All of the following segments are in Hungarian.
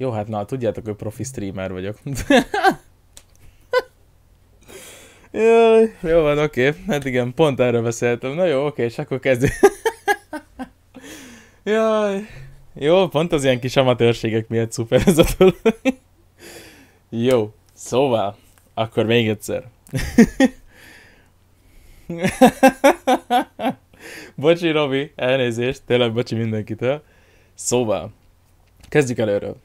Jó, hát na, tudjátok, hogy profi streamer vagyok. Jaj, jó van, oké. Okay. Hát igen, pont erről beszéltem. Na jó, oké, okay, és akkor kezdjük. Jaj. Jó, pont az ilyen kis amatőrségek miatt szuper ez a dolog. Jó, szóval, akkor még egyszer. bocsi Robi, elnézést, tényleg bocsi mindenkitől. Szóval, kezdjük előről.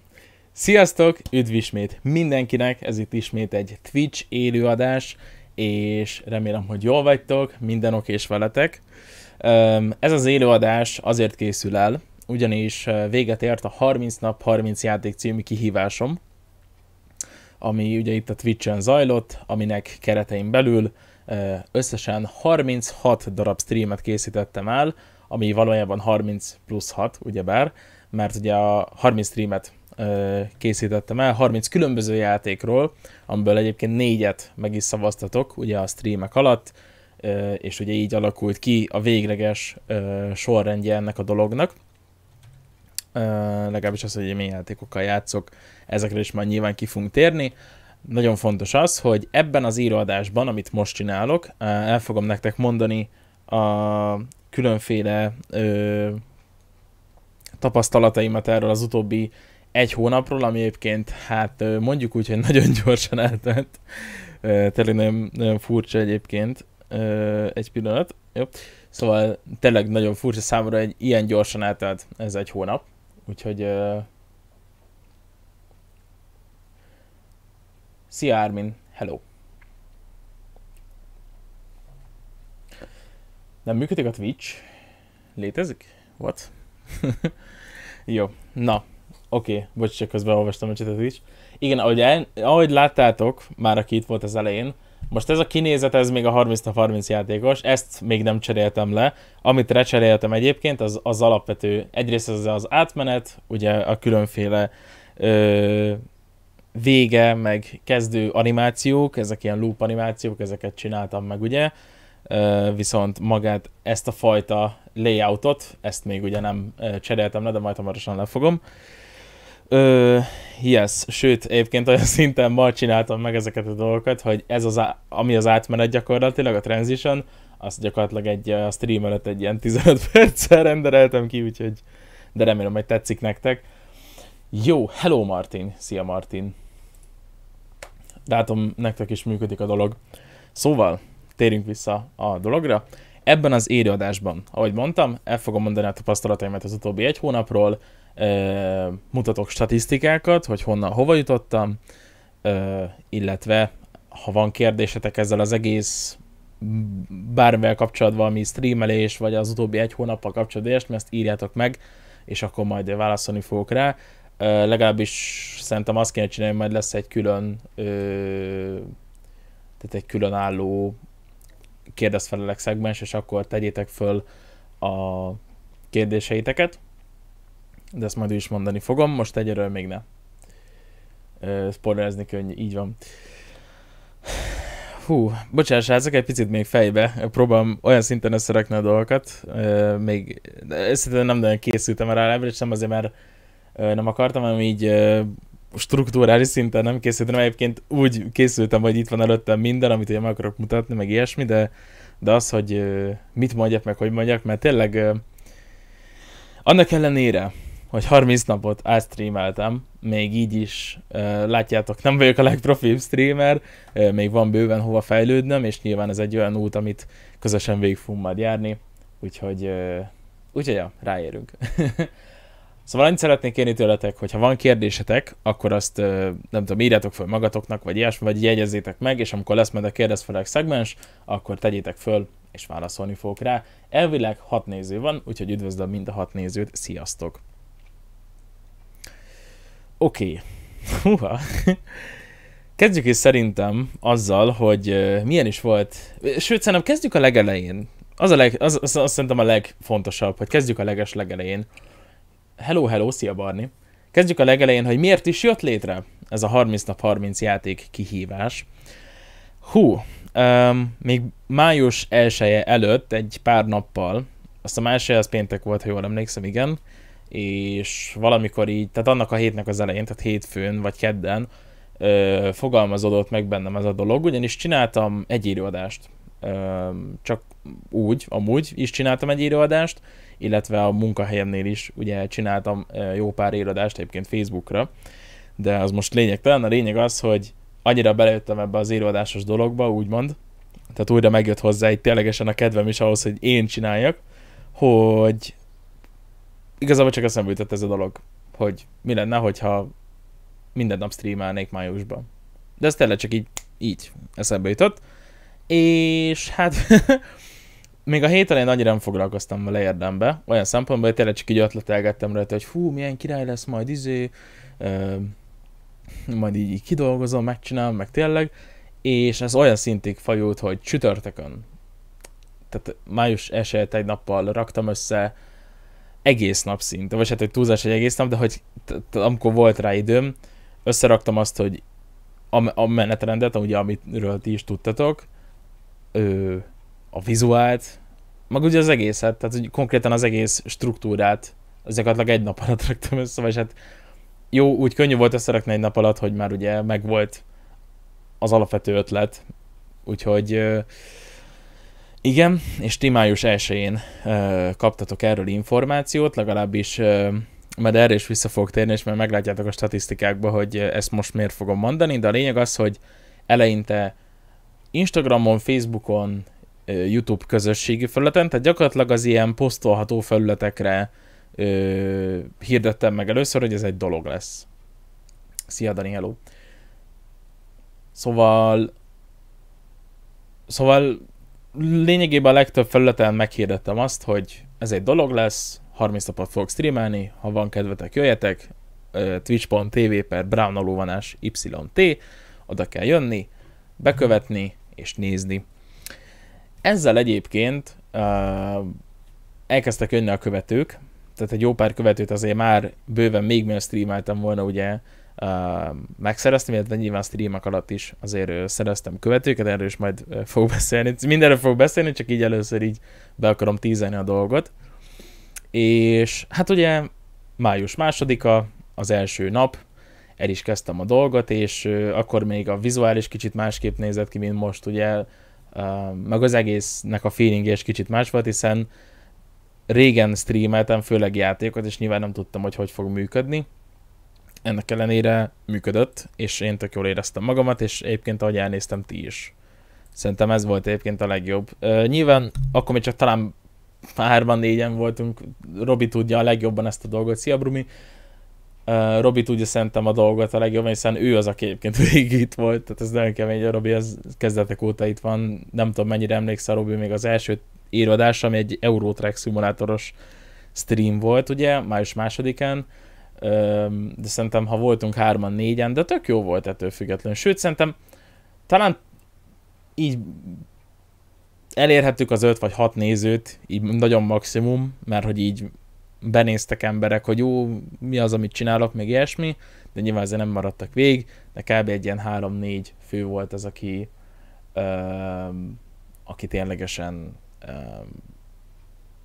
Sziasztok, üdv ismét mindenkinek, ez itt ismét egy Twitch élőadás, és remélem, hogy jól vagytok, minden okés veletek. Ez az élőadás azért készül el, ugyanis véget ért a 30 nap 30 játék című kihívásom, ami ugye itt a Twitch-en zajlott, aminek keretein belül összesen 36 darab streamet készítettem el, ami valójában 30 plusz 6, ugyebár, mert ugye a 30 streamet készítettem el, 30 különböző játékról, amiből egyébként négyet meg is szavaztatok, ugye a streamek alatt, és ugye így alakult ki a végleges sorrendje ennek a dolognak. Legalábbis az, hogy milyen játékokkal játszok, ezekre is már nyilván ki fogunk térni. Nagyon fontos az, hogy ebben az íróadásban, amit most csinálok, el fogom nektek mondani a különféle tapasztalataimat erről az utóbbi egy hónapról, ami egyébként hát mondjuk úgy, hogy nagyon gyorsan eltelt. Tényleg nagyon, nagyon furcsa egyébként. Egy pillanat. Jó. Szóval tényleg nagyon furcsa számomra, egy ilyen gyorsan eltelt ez egy hónap. Úgyhogy... Szia Armin, hello! Nem működik a Twitch? Létezik? What? Jó, na, Oké, okay, csak közben olvastam a csetet is. Igen, ahogy, el, ahogy láttátok, már aki itt volt az elején, most ez a kinézet, ez még a 30-30 játékos, ezt még nem cseréltem le. Amit recseréltem egyébként, az, az alapvető, egyrészt az az átmenet, ugye a különféle ö, vége, meg kezdő animációk, ezek ilyen loop animációk, ezeket csináltam meg ugye, ö, viszont magát ezt a fajta layoutot, ezt még ugye nem cseréltem le, de majd hamarosan lefogom. fogom Ö, yes, sőt, egyébként olyan szinten ma csináltam meg ezeket a dolgokat, hogy ez az, á- ami az átmenet gyakorlatilag, a transition, azt gyakorlatilag egy a stream előtt egy ilyen 15 perccel rendereltem ki, úgyhogy de remélem, hogy tetszik nektek. Jó, hello Martin, szia Martin. Látom, nektek is működik a dolog. Szóval, térjünk vissza a dologra. Ebben az élőadásban, ahogy mondtam, el fogom mondani a tapasztalataimat az utóbbi egy hónapról, mutatok statisztikákat, hogy honnan, hova jutottam, illetve ha van kérdésetek ezzel az egész bármivel kapcsolatban, ami streamelés, vagy az utóbbi egy hónappal kapcsolatban, mert ezt írjátok meg, és akkor majd válaszolni fogok rá. legalábbis szerintem azt kéne csinálni, majd lesz egy külön tehát egy külön álló kérdezfelelek szegmens, és akkor tegyétek föl a kérdéseiteket de ezt majd is mondani fogom, most egyről még ne. Ö, spoilerezni könnyű, így van. Hú, bocsánat, srácok, egy picit még fejbe próbálom olyan szinten összerakni a dolgokat. Ö, még összetően nem nagyon készültem rá leverage, nem azért, mert nem akartam, hanem így struktúrális szinten nem készültem. Egyébként úgy készültem, hogy itt van előttem minden, amit én meg akarok mutatni, meg ilyesmi, de, de az, hogy mit mondjak, meg hogy mondjak, mert tényleg annak ellenére, hogy 30 napot átstreameltem, még így is, látjátok, nem vagyok a legprofibb streamer, még van bőven hova fejlődnem, és nyilván ez egy olyan út, amit közösen végig fogunk majd járni, úgyhogy, úgyhogy ja, ráérünk. Szóval annyit szeretnék kérni tőletek, hogy ha van kérdésetek, akkor azt nem tudom, írjátok föl magatoknak, vagy ilyesmi, vagy jegyezzétek meg, és amikor lesz majd a kérdezfelek szegmens, akkor tegyétek föl, és válaszolni fogok rá. Elvileg hat néző van, úgyhogy üdvözlöm mind a hat nézőt, sziasztok! Oké. Okay. Húha. Kezdjük is szerintem azzal, hogy milyen is volt, sőt szerintem kezdjük a legelején. Az, a leg, az, az, az szerintem a legfontosabb, hogy kezdjük a leges legelején. Hello, hello, szia Barni. Kezdjük a legelején, hogy miért is jött létre ez a 30 nap 30 játék kihívás. Hú, um, még május elsője előtt, egy pár nappal, azt a másik az péntek volt, ha jól emlékszem, igen, és valamikor így, tehát annak a hétnek az elején, tehát hétfőn vagy kedden ö, fogalmazódott meg bennem ez a dolog, ugyanis csináltam egy íróadást, ö, csak úgy, amúgy is csináltam egy íróadást, illetve a munkahelyemnél is ugye csináltam jó pár íróadást egyébként Facebookra, de az most lényegtelen, a lényeg az, hogy annyira belejöttem ebbe az íróadásos dologba, úgymond, tehát újra megjött hozzá egy ténylegesen a kedvem is ahhoz, hogy én csináljak, hogy igazából csak eszembe jutott ez a dolog, hogy mi lenne, hogyha minden nap streamelnék májusban. De ez tényleg csak így, így eszembe jutott. És hát még a hét elején annyira nem foglalkoztam vele érdembe, olyan szempontból, hogy tényleg csak így ötletelgettem rajta, hogy hú, milyen király lesz majd izé, ö, majd így, így kidolgozom, megcsinálom, meg tényleg, és ez olyan szintig fajult, hogy csütörtökön, tehát május esélyt egy nappal raktam össze, egész nap szinte, vagy hát egy túlzás egy egész nap, de hogy amikor volt rá időm, összeraktam azt, hogy a, menetrendet, ugye, amiről ti is tudtatok, ö, a vizuált, meg ugye az egészet, tehát hogy konkrétan az egész struktúrát, az gyakorlatilag egy nap alatt raktam össze, vagy hát jó, úgy könnyű volt összerakni egy nap alatt, hogy már ugye megvolt az alapvető ötlet, úgyhogy ö, igen, és ti május 1-én ö, kaptatok erről információt, legalábbis ö, majd erre is vissza fogok térni, és mert meglátjátok a statisztikákba, hogy ezt most miért fogom mondani, de a lényeg az, hogy eleinte Instagramon, Facebookon, YouTube közösségi felületen, tehát gyakorlatilag az ilyen posztolható felületekre ö, hirdettem meg először, hogy ez egy dolog lesz. Szia, Dani, hello. Szóval... Szóval lényegében a legtöbb felületen meghirdettem azt, hogy ez egy dolog lesz, 30 napot fogok streamelni, ha van kedvetek, jöjjetek, twitch.tv per brownalóvanás yt, oda kell jönni, bekövetni és nézni. Ezzel egyébként uh, elkezdtek jönni a követők, tehát egy jó pár követőt azért már bőven még mielőtt streameltem volna ugye megszereztem, illetve nyilván streamek alatt is azért szereztem követőket, erről is majd fog beszélni. Mindenről fog beszélni, csak így először így be akarom tízelni a dolgot. És hát ugye május másodika, az első nap, el is kezdtem a dolgot, és akkor még a vizuális kicsit másképp nézett ki, mint most ugye, meg az egésznek a feeling is kicsit más volt, hiszen régen streameltem főleg játékot, és nyilván nem tudtam, hogy hogy fog működni, ennek ellenére működött, és én tök jól éreztem magamat, és egyébként ahogy elnéztem ti is. Szerintem ez volt egyébként a legjobb. Uh, nyilván akkor még csak talán hárman, négyen voltunk, Robi tudja a legjobban ezt a dolgot, szia Brumi. Uh, Robi tudja szerintem a dolgot a legjobban, hiszen ő az, aki egyébként végig itt volt, tehát ez nagyon kemény, a Robi az kezdetek óta itt van, nem tudom mennyire emlékszel, Robi még az első érvadás, ami egy Eurotrack szimulátoros stream volt, ugye, május másodikán, de szerintem ha voltunk hárman, négyen, de tök jó volt ettől függetlenül. Sőt, szerintem talán így elérhettük az öt vagy hat nézőt, így nagyon maximum, mert hogy így benéztek emberek, hogy jó, mi az, amit csinálok, meg ilyesmi, de nyilván ezért nem maradtak végig, de kb. egy ilyen három-négy fő volt az, aki, ö, aki ténylegesen ö,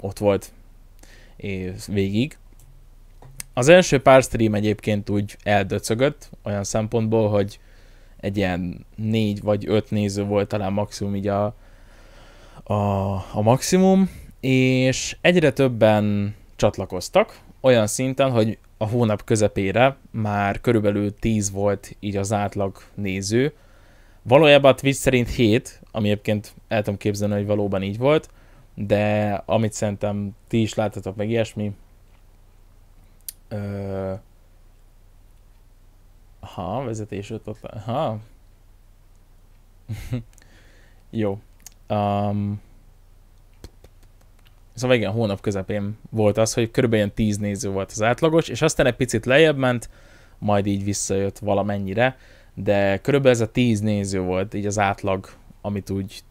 ott volt és végig, az első pár stream egyébként úgy eldöcögött, olyan szempontból, hogy egy ilyen négy vagy öt néző volt talán maximum így a, a, a maximum, és egyre többen csatlakoztak, olyan szinten, hogy a hónap közepére már körülbelül 10 volt így az átlag néző. Valójában a Twitch szerint 7, ami egyébként el tudom képzelni, hogy valóban így volt, de amit szerintem ti is láthatok meg ilyesmi, Ö... Ha, vezetés öt, ha. Jó. Um... Szóval igen, hónap közepén volt az, hogy körülbelül 10 néző volt az átlagos, és aztán egy picit lejjebb ment, majd így visszajött valamennyire, de körülbelül ez a 10 néző volt így az átlag, amit úgy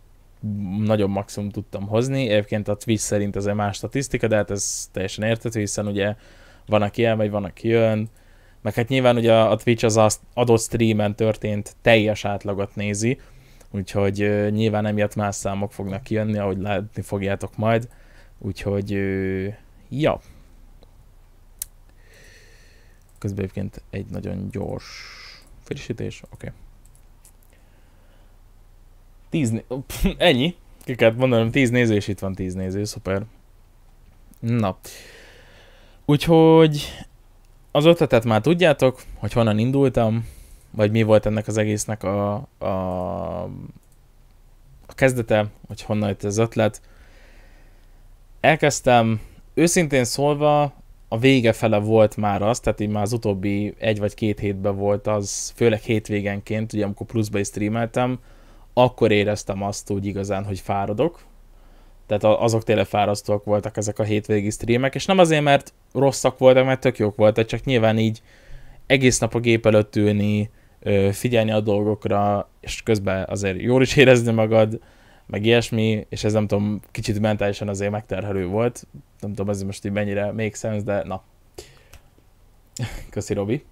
nagyon maximum tudtam hozni. Egyébként a Twitch szerint ez egy más statisztika, de hát ez teljesen érthető, hiszen ugye van, aki elmegy, van, aki jön, meg hát nyilván ugye a Twitch az az adott streamen történt teljes átlagot nézi, úgyhogy nyilván emiatt más számok fognak kijönni, ahogy látni fogjátok majd, úgyhogy ja. Közben egyébként egy nagyon gyors frissítés, oké. Okay. Tíz né- ennyi, ki kellett mondanom, tíz néző, és itt van tíz néző, szuper. Na. Úgyhogy az ötletet már tudjátok, hogy honnan indultam, vagy mi volt ennek az egésznek a, a, a kezdete, hogy honnan jött az ötlet. Elkezdtem, őszintén szólva, a vége fele volt már az, tehát így már az utóbbi egy vagy két hétben volt az, főleg hétvégenként, ugye amikor pluszba is streameltem, akkor éreztem azt úgy igazán, hogy fáradok, tehát azok tényleg fárasztóak voltak ezek a hétvégi streamek, és nem azért, mert rosszak voltak, mert tök jók voltak, csak nyilván így egész nap a gép előtt ülni, figyelni a dolgokra, és közben azért jól is érezni magad, meg ilyesmi, és ez nem tudom, kicsit mentálisan azért megterhelő volt. Nem tudom, ez most így mennyire még sense, de na. Köszi, Robi.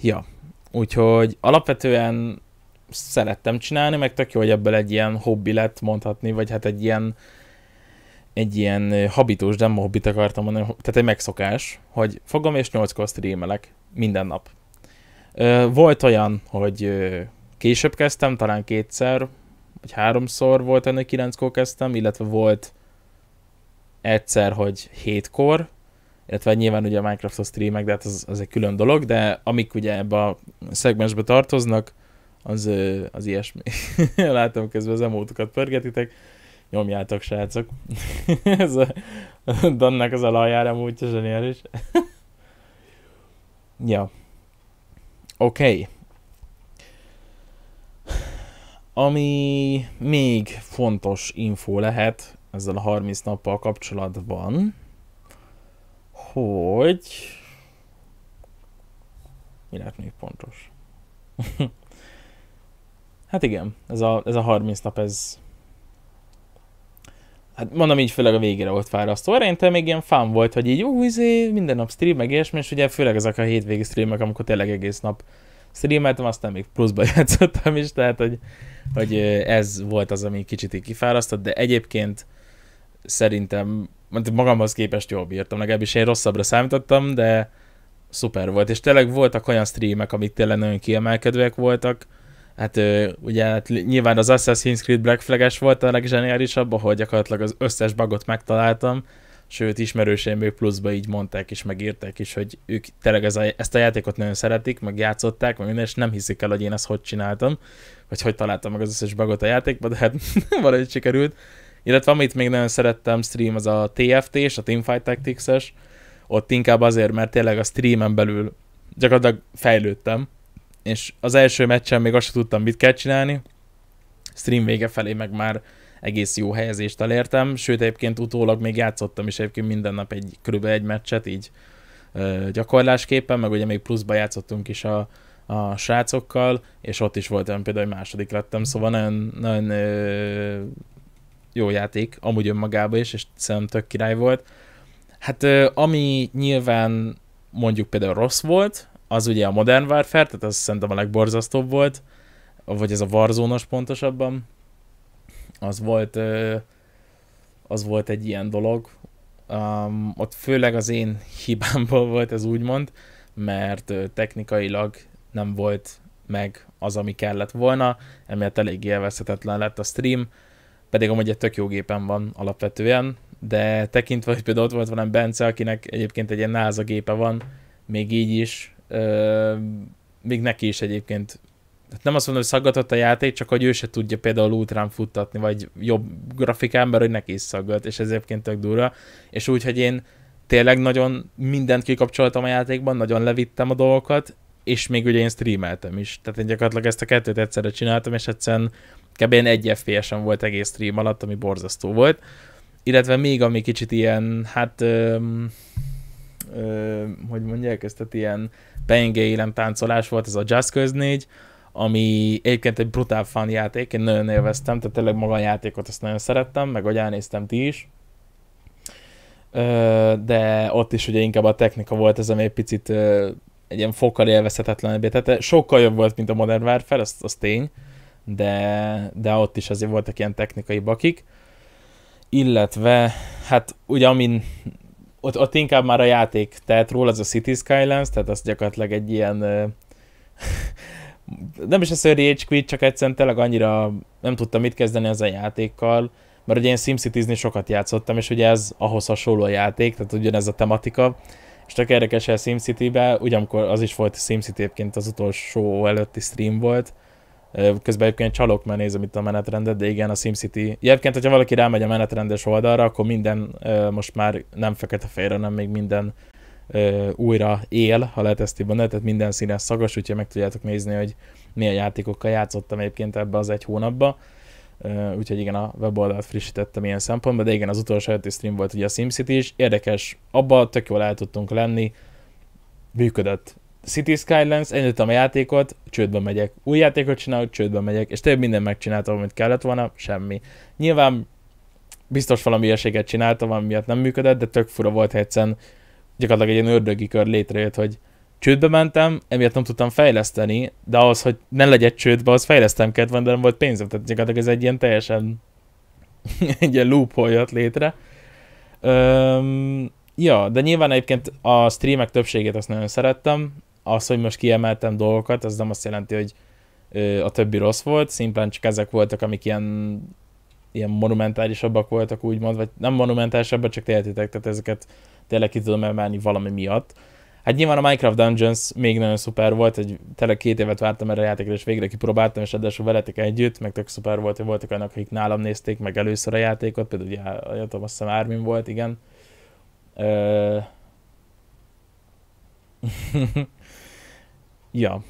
Ja, úgyhogy alapvetően szerettem csinálni, meg tök jó, hogy ebből egy ilyen hobbi lett mondhatni, vagy hát egy ilyen egy ilyen habitus, de hobbit akartam mondani, tehát egy megszokás, hogy fogom és 8-kor streamelek minden nap. Volt olyan, hogy később kezdtem, talán kétszer, vagy háromszor volt ennek 9-kor kezdtem, illetve volt egyszer, hogy 7-kor, illetve nyilván ugye a minecraft streamek, de hát az, az egy külön dolog, de amik ugye ebbe a szegmensbe tartoznak, az, az ilyesmi. Látom közben az emótokat pörgetitek, nyomjátok srácok. Ez a, a az alajára múltja zseniális. ja. Oké. Okay. Ami még fontos info lehet ezzel a 30 nappal kapcsolatban, hogy mi lehet még pontos? Hát igen, ez a, ez a 30 nap, ez... Hát mondom így, főleg a végére volt fárasztó. Eleinte még ilyen fán volt, hogy így új izé, minden nap stream, meg ilyesmi, és ugye főleg ezek a hétvégi streamek, amikor tényleg egész nap streameltem, aztán még pluszba játszottam is, tehát hogy, hogy ez volt az, ami kicsit így kifárasztott, de egyébként szerintem hát magamhoz képest jól bírtam, legalábbis én rosszabbra számítottam, de szuper volt, és tényleg voltak olyan streamek, amik tényleg nagyon kiemelkedőek voltak, Hát ugye hát nyilván az Assassin's Creed Black Flag-es volt a legzseniálisabb, ahol gyakorlatilag az összes bagot megtaláltam, sőt ismerőseim még pluszba így mondták és megírták is, hogy ők tényleg ez a, ezt a játékot nagyon szeretik, meg játszották, meg minden, és nem hiszik el, hogy én ezt hogy csináltam, vagy hogy találtam meg az összes bagot a játékban, de hát valahogy sikerült. Illetve amit még nagyon szerettem stream, az a TFT és a Teamfight Tactics-es, ott inkább azért, mert tényleg a streamen belül gyakorlatilag fejlődtem, és az első meccsen még azt sem tudtam, mit kell csinálni. Stream vége felé meg már egész jó helyezést elértem, sőt egyébként utólag még játszottam is egyébként minden nap egy kb. egy meccset így ö, gyakorlásképpen, meg ugye még pluszba játszottunk is a, a srácokkal, és ott is voltam például, hogy második lettem, szóval nagyon, nagyon ö, jó játék, amúgy önmagában is, és szerintem tök király volt. Hát ö, ami nyilván mondjuk például rossz volt, az ugye a Modern Warfare, tehát az szerintem a legborzasztóbb volt, vagy ez a warzone pontosabban, az volt, az volt egy ilyen dolog. Um, ott főleg az én hibámból volt ez úgymond, mert technikailag nem volt meg az, ami kellett volna, emiatt eléggé élvezhetetlen lett a stream, pedig amúgy egy tök jó gépen van alapvetően, de tekintve, hogy például ott volt valami Bence, akinek egyébként egy ilyen NASA gépe van, még így is még neki is egyébként hát nem azt mondom, hogy szaggatott a játék, csak hogy ő se tudja például útrán futtatni, vagy jobb grafikán, mert hogy neki is szaggat, és ez egyébként tök durva. És úgy, hogy én tényleg nagyon mindent kikapcsoltam a játékban, nagyon levittem a dolgokat, és még ugye én streameltem is. Tehát én gyakorlatilag ezt a kettőt egyszerre csináltam, és egyszerűen kb. egy fps volt egész stream alatt, ami borzasztó volt. Illetve még ami kicsit ilyen, hát öm, ö, hogy mondják, ezt tehát ilyen pengéilen táncolás volt, ez a Just Cause 4, ami egyébként egy brutál fan játék, én nagyon élveztem, tehát tényleg maga a játékot azt nagyon szerettem, meg hogy elnéztem ti is. Ö, de ott is ugye inkább a technika volt ez, ami egy picit ö, egy ilyen fokkal élvezhetetlenebbé. Tehát sokkal jobb volt, mint a Modern Warfare, az, az tény, de, de ott is azért voltak ilyen technikai bakik. Illetve, hát ugye amin ott, ott inkább már a játék tehát róla az a City Skylines, tehát az gyakorlatilag egy ilyen nem is a hogy quit, csak egyszerűen tényleg annyira nem tudtam mit kezdeni ezzel a játékkal, mert ugye én simcity sokat játszottam, és ugye ez ahhoz hasonló a játék, tehát ugyanez a tematika, és csak érdekes a SimCity-be, ugyankor az is volt SimCity egyébként az utolsó előtti stream volt, Közben egyébként csalok, mert nézem itt a menetrendet, de igen, a SimCity. Egyébként, hogyha valaki rámegy a menetrendes oldalra, akkor minden most már nem fekete fejre, nem még minden újra él, ha lehet ezt így mondani, tehát minden színes szagos, úgyhogy meg tudjátok nézni, hogy milyen játékokkal játszottam egyébként ebbe az egy hónapba. Úgyhogy igen, a weboldalt frissítettem ilyen szempontból, de igen, az utolsó előtti stream volt ugye a SimCity is. Érdekes, abba tök jól el tudtunk lenni, működött City Skylines, ennyit a játékot, csődbe megyek. Új játékot csinálok, csődbe megyek, és tényleg minden megcsináltam, amit kellett volna, semmi. Nyilván biztos valami ilyeséget csináltam, ami miatt nem működött, de tök fura volt, egyszerűen gyakorlatilag egy ilyen ördögi kör létrejött, hogy csődbe mentem, emiatt nem tudtam fejleszteni, de ahhoz, hogy ne legyek csődbe, az fejlesztem kellett volna, de nem volt pénzem, tehát gyakorlatilag ez egy ilyen teljesen egy ilyen loophole jött létre. Öm, ja, de nyilván egyébként a streamek többségét azt nagyon szerettem, az, hogy most kiemeltem dolgokat, az nem azt jelenti, hogy a többi rossz volt, szimplán csak ezek voltak, amik ilyen, ilyen monumentálisabbak voltak, úgymond, vagy nem monumentálisabbak, csak tehetitek, tehát ezeket tényleg ki tudom emelni valami miatt. Hát nyilván a Minecraft Dungeons még nagyon szuper volt, egy tényleg két évet vártam erre a játékra, és végre kipróbáltam, és ráadásul veletek együtt, meg tök szuper volt, hogy voltak olyanok, akik nálam nézték meg először a játékot, például ugye, azt hiszem Ármin volt, igen. Ö... Ja.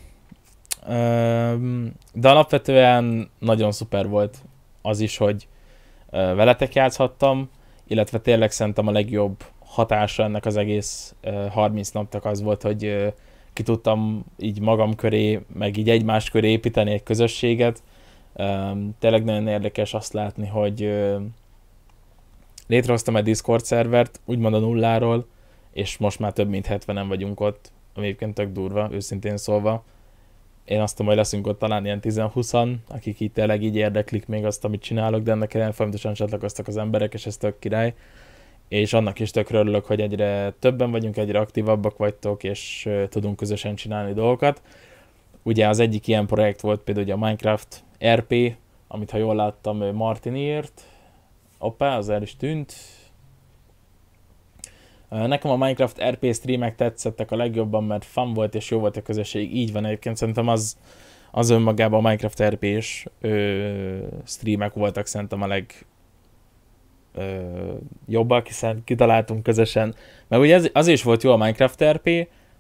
De alapvetően nagyon szuper volt az is, hogy veletek játszhattam, illetve tényleg szerintem a legjobb hatása ennek az egész 30 napnak az volt, hogy ki tudtam így magam köré, meg így egymás köré építeni egy közösséget. Tényleg nagyon érdekes azt látni, hogy létrehoztam egy Discord szervert, úgymond a nulláról, és most már több mint 70-en vagyunk ott, ami egyébként tök durva, őszintén szólva. Én azt tudom, hogy leszünk ott talán ilyen 10-20-an, akik itt tényleg így érdeklik még azt, amit csinálok, de ennek ellen folyamatosan csatlakoztak az emberek, és ez tök király. És annak is tök örülök, hogy egyre többen vagyunk, egyre aktívabbak vagytok, és tudunk közösen csinálni dolgokat. Ugye az egyik ilyen projekt volt például a Minecraft RP, amit ha jól láttam, Martin írt. Opa, az el is tűnt Nekem a Minecraft RP streamek tetszettek a legjobban, mert fan volt és jó volt a közösség, így van egyébként, szerintem az, az önmagában a Minecraft RP-s streamek voltak szerintem a leg, ö, jobbak, hiszen kitaláltunk közösen. Meg ugye ez, az is volt jó a Minecraft RP,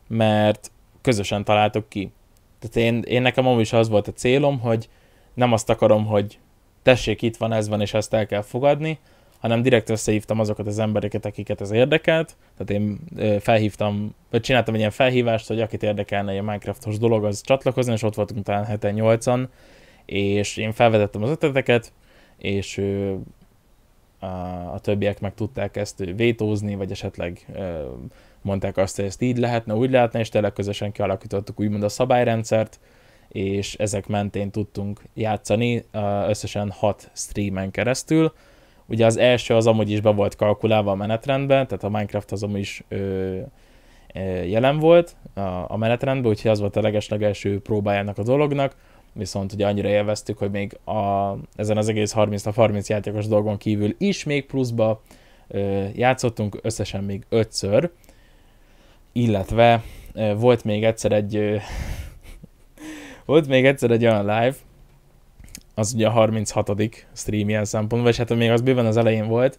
mert közösen találtuk ki. Tehát én, én nekem amúgy is az volt a célom, hogy nem azt akarom, hogy tessék, itt van, ez van, és ezt el kell fogadni, hanem direkt összehívtam azokat az embereket, akiket ez érdekelt. Tehát én felhívtam, vagy csináltam egy ilyen felhívást, hogy akit érdekelne egy Minecraftos dolog, az csatlakozni, és ott voltunk talán 7-8-an, és én felvetettem az ötleteket, és a többiek meg tudták ezt vétózni, vagy esetleg mondták azt, hogy ezt így lehetne, úgy lehetne, és tényleg közösen kialakítottuk úgymond a szabályrendszert, és ezek mentén tudtunk játszani összesen hat streamen keresztül, Ugye az első az amúgy is be volt kalkulálva a menetrendben, tehát a Minecraft az amúgy is ö, ö, jelen volt a, a menetrendben, úgyhogy az volt a első próbájának a dolognak, viszont ugye annyira élveztük, hogy még a, ezen az egész 30-30 játékos dolgon kívül is még pluszba ö, játszottunk összesen még ötször, illetve ö, volt még egyszer egy ö, volt még egyszer egy olyan live, az ugye a 36. stream ilyen szempontból, és hát még az bőven az elején volt.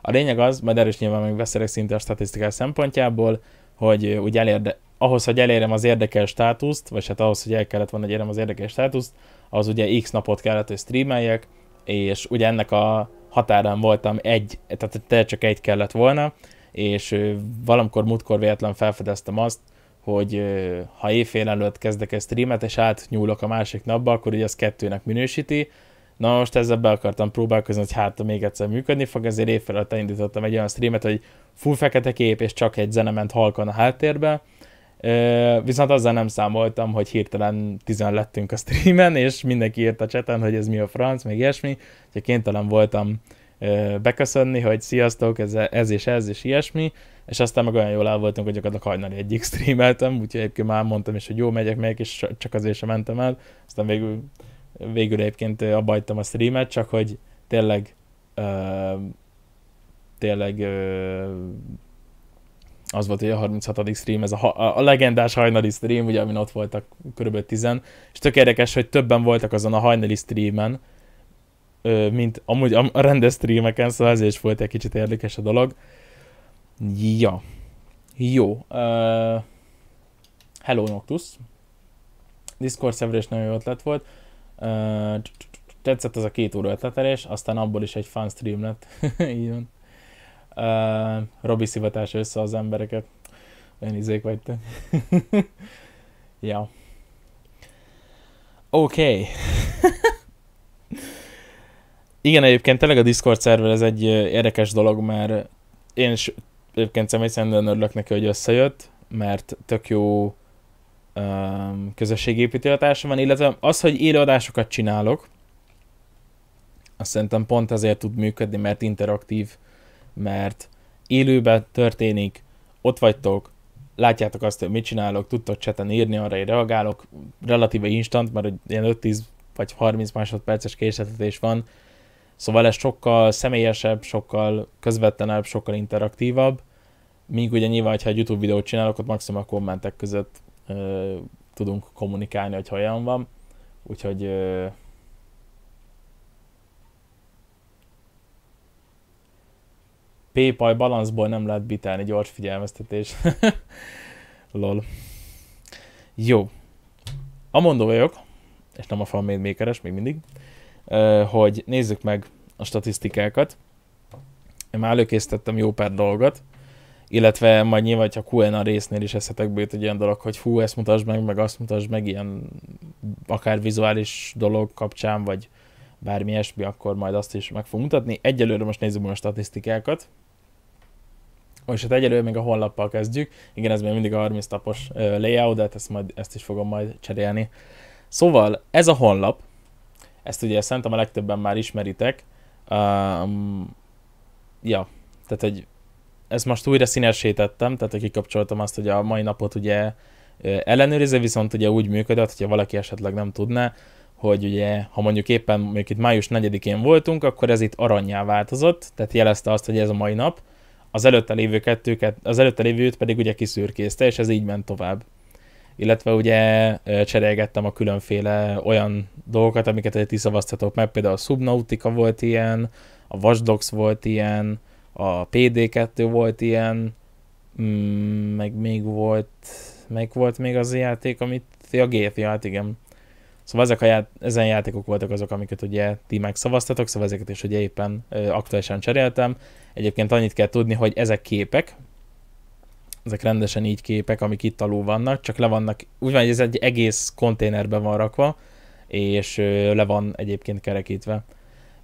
A lényeg az, majd erős nyilván még beszélek szinte a statisztikai szempontjából, hogy ugye elérde, ahhoz, hogy elérem az érdekes státuszt, vagy hát ahhoz, hogy el kellett volna érjem az érdekes státuszt, az ugye x napot kellett, hogy streameljek, és ugye ennek a határán voltam egy, tehát csak egy kellett volna, és valamikor múltkor véletlen felfedeztem azt, hogy ha éjfél előtt kezdek egy streamet, és átnyúlok a másik napba, akkor ugye az kettőnek minősíti. Na most ezzel be akartam próbálkozni, hogy hát még egyszer működni fog, ezért éjfél előtt elindítottam egy olyan streamet, hogy full fekete kép, és csak egy zene ment halkan a háttérbe. Viszont azzal nem számoltam, hogy hirtelen tizen lettünk a streamen, és mindenki írt a cseten, hogy ez mi a franc, meg ilyesmi, úgyhogy kénytelen voltam beköszönni, hogy sziasztok, ez, ez és ez és ilyesmi, és aztán meg olyan jól el voltunk, hogy gyakorlatilag hajnali egyik streameltem, úgyhogy egyébként már mondtam is, hogy jó, megyek, megyek, és csak azért sem mentem el, aztán végül, végül egyébként abbajtam a streamet, csak hogy tényleg uh, tényleg uh, az volt, hogy a 36. stream, ez a, a legendás hajnali stream, ugye, amin ott voltak kb. 10, és tök érdekes, hogy többen voltak azon a hajnali streamen, mint amúgy a rendes streameken, szóval ezért is volt egy kicsit érdekes a dolog. Ja. Jó. Uh, Hello Noctus. Discord server is nagyon jó ötlet volt. Uh, tetszett az a két óra ötletelés, aztán abból is egy fun stream lett. Így van. Uh, Robi szivatás össze az embereket. Olyan izék vagy te. ja. Oké. Okay. Igen, egyébként tényleg a Discord szerver ez egy érdekes dolog, mert én is egyébként személy szerint örülök neki, hogy összejött, mert tök jó um, közösségépítő hatása van, illetve az, hogy élőadásokat csinálok, azt szerintem pont azért tud működni, mert interaktív, mert élőben történik, ott vagytok, látjátok azt, hogy mit csinálok, tudtok cseten írni, arra én reagálok, relatíve instant, mert ilyen 5-10 vagy 30 másodperces késletetés van, Szóval ez sokkal személyesebb, sokkal közvetlenebb, sokkal interaktívabb, míg ugye nyilván, ha egy YouTube videót csinálok, ott maximum a kommentek között ö, tudunk kommunikálni, hogy olyan van. Úgyhogy ö, PayPal balanszból nem lehet bitelni, gyors figyelmeztetés. Lol. Jó. A mondó vagyok, és nem a fan még még mindig hogy nézzük meg a statisztikákat. Én már előkészítettem jó pár dolgot, illetve majd nyilván, ha a résznél is eszetekbe jut egy ilyen dolog, hogy hú, ezt mutasd meg, meg azt mutasd meg, ilyen akár vizuális dolog kapcsán, vagy bármi ilyesmi, akkor majd azt is meg fog mutatni. Egyelőre most nézzük meg a statisztikákat. És hát egyelőre még a honlappal kezdjük. Igen, ez még mindig a 30 tapos layout, de hát ezt, majd, ezt is fogom majd cserélni. Szóval ez a honlap, ezt ugye szerintem a legtöbben már ismeritek. Um, ja, tehát egy. ezt most újra színesítettem, tehát kikapcsoltam azt, hogy a mai napot ugye ellenőrizze, viszont ugye úgy működött, hogyha valaki esetleg nem tudná, hogy ugye, ha mondjuk éppen mondjuk itt május 4-én voltunk, akkor ez itt aranyjá változott, tehát jelezte azt, hogy ez a mai nap, az előtte lévő kettőket, az előtte lévőt pedig ugye kiszürkészte, és ez így ment tovább illetve ugye cserélgettem a különféle olyan dolgokat, amiket ti szavaztatok meg, például a Subnautica volt ilyen, a Dogs volt ilyen, a PD2 volt ilyen, mm, meg még volt, meg volt még az a játék, amit, a hát igen. Szóval ezek a ját, ezen játékok voltak azok, amiket ugye ti megszavaztatok, szóval ezeket is ugye éppen ö, aktuálisan cseréltem. Egyébként annyit kell tudni, hogy ezek képek, ezek rendesen így képek, amik itt alul vannak, csak le vannak, úgy van, hogy ez egy egész konténerben van rakva, és le van egyébként kerekítve.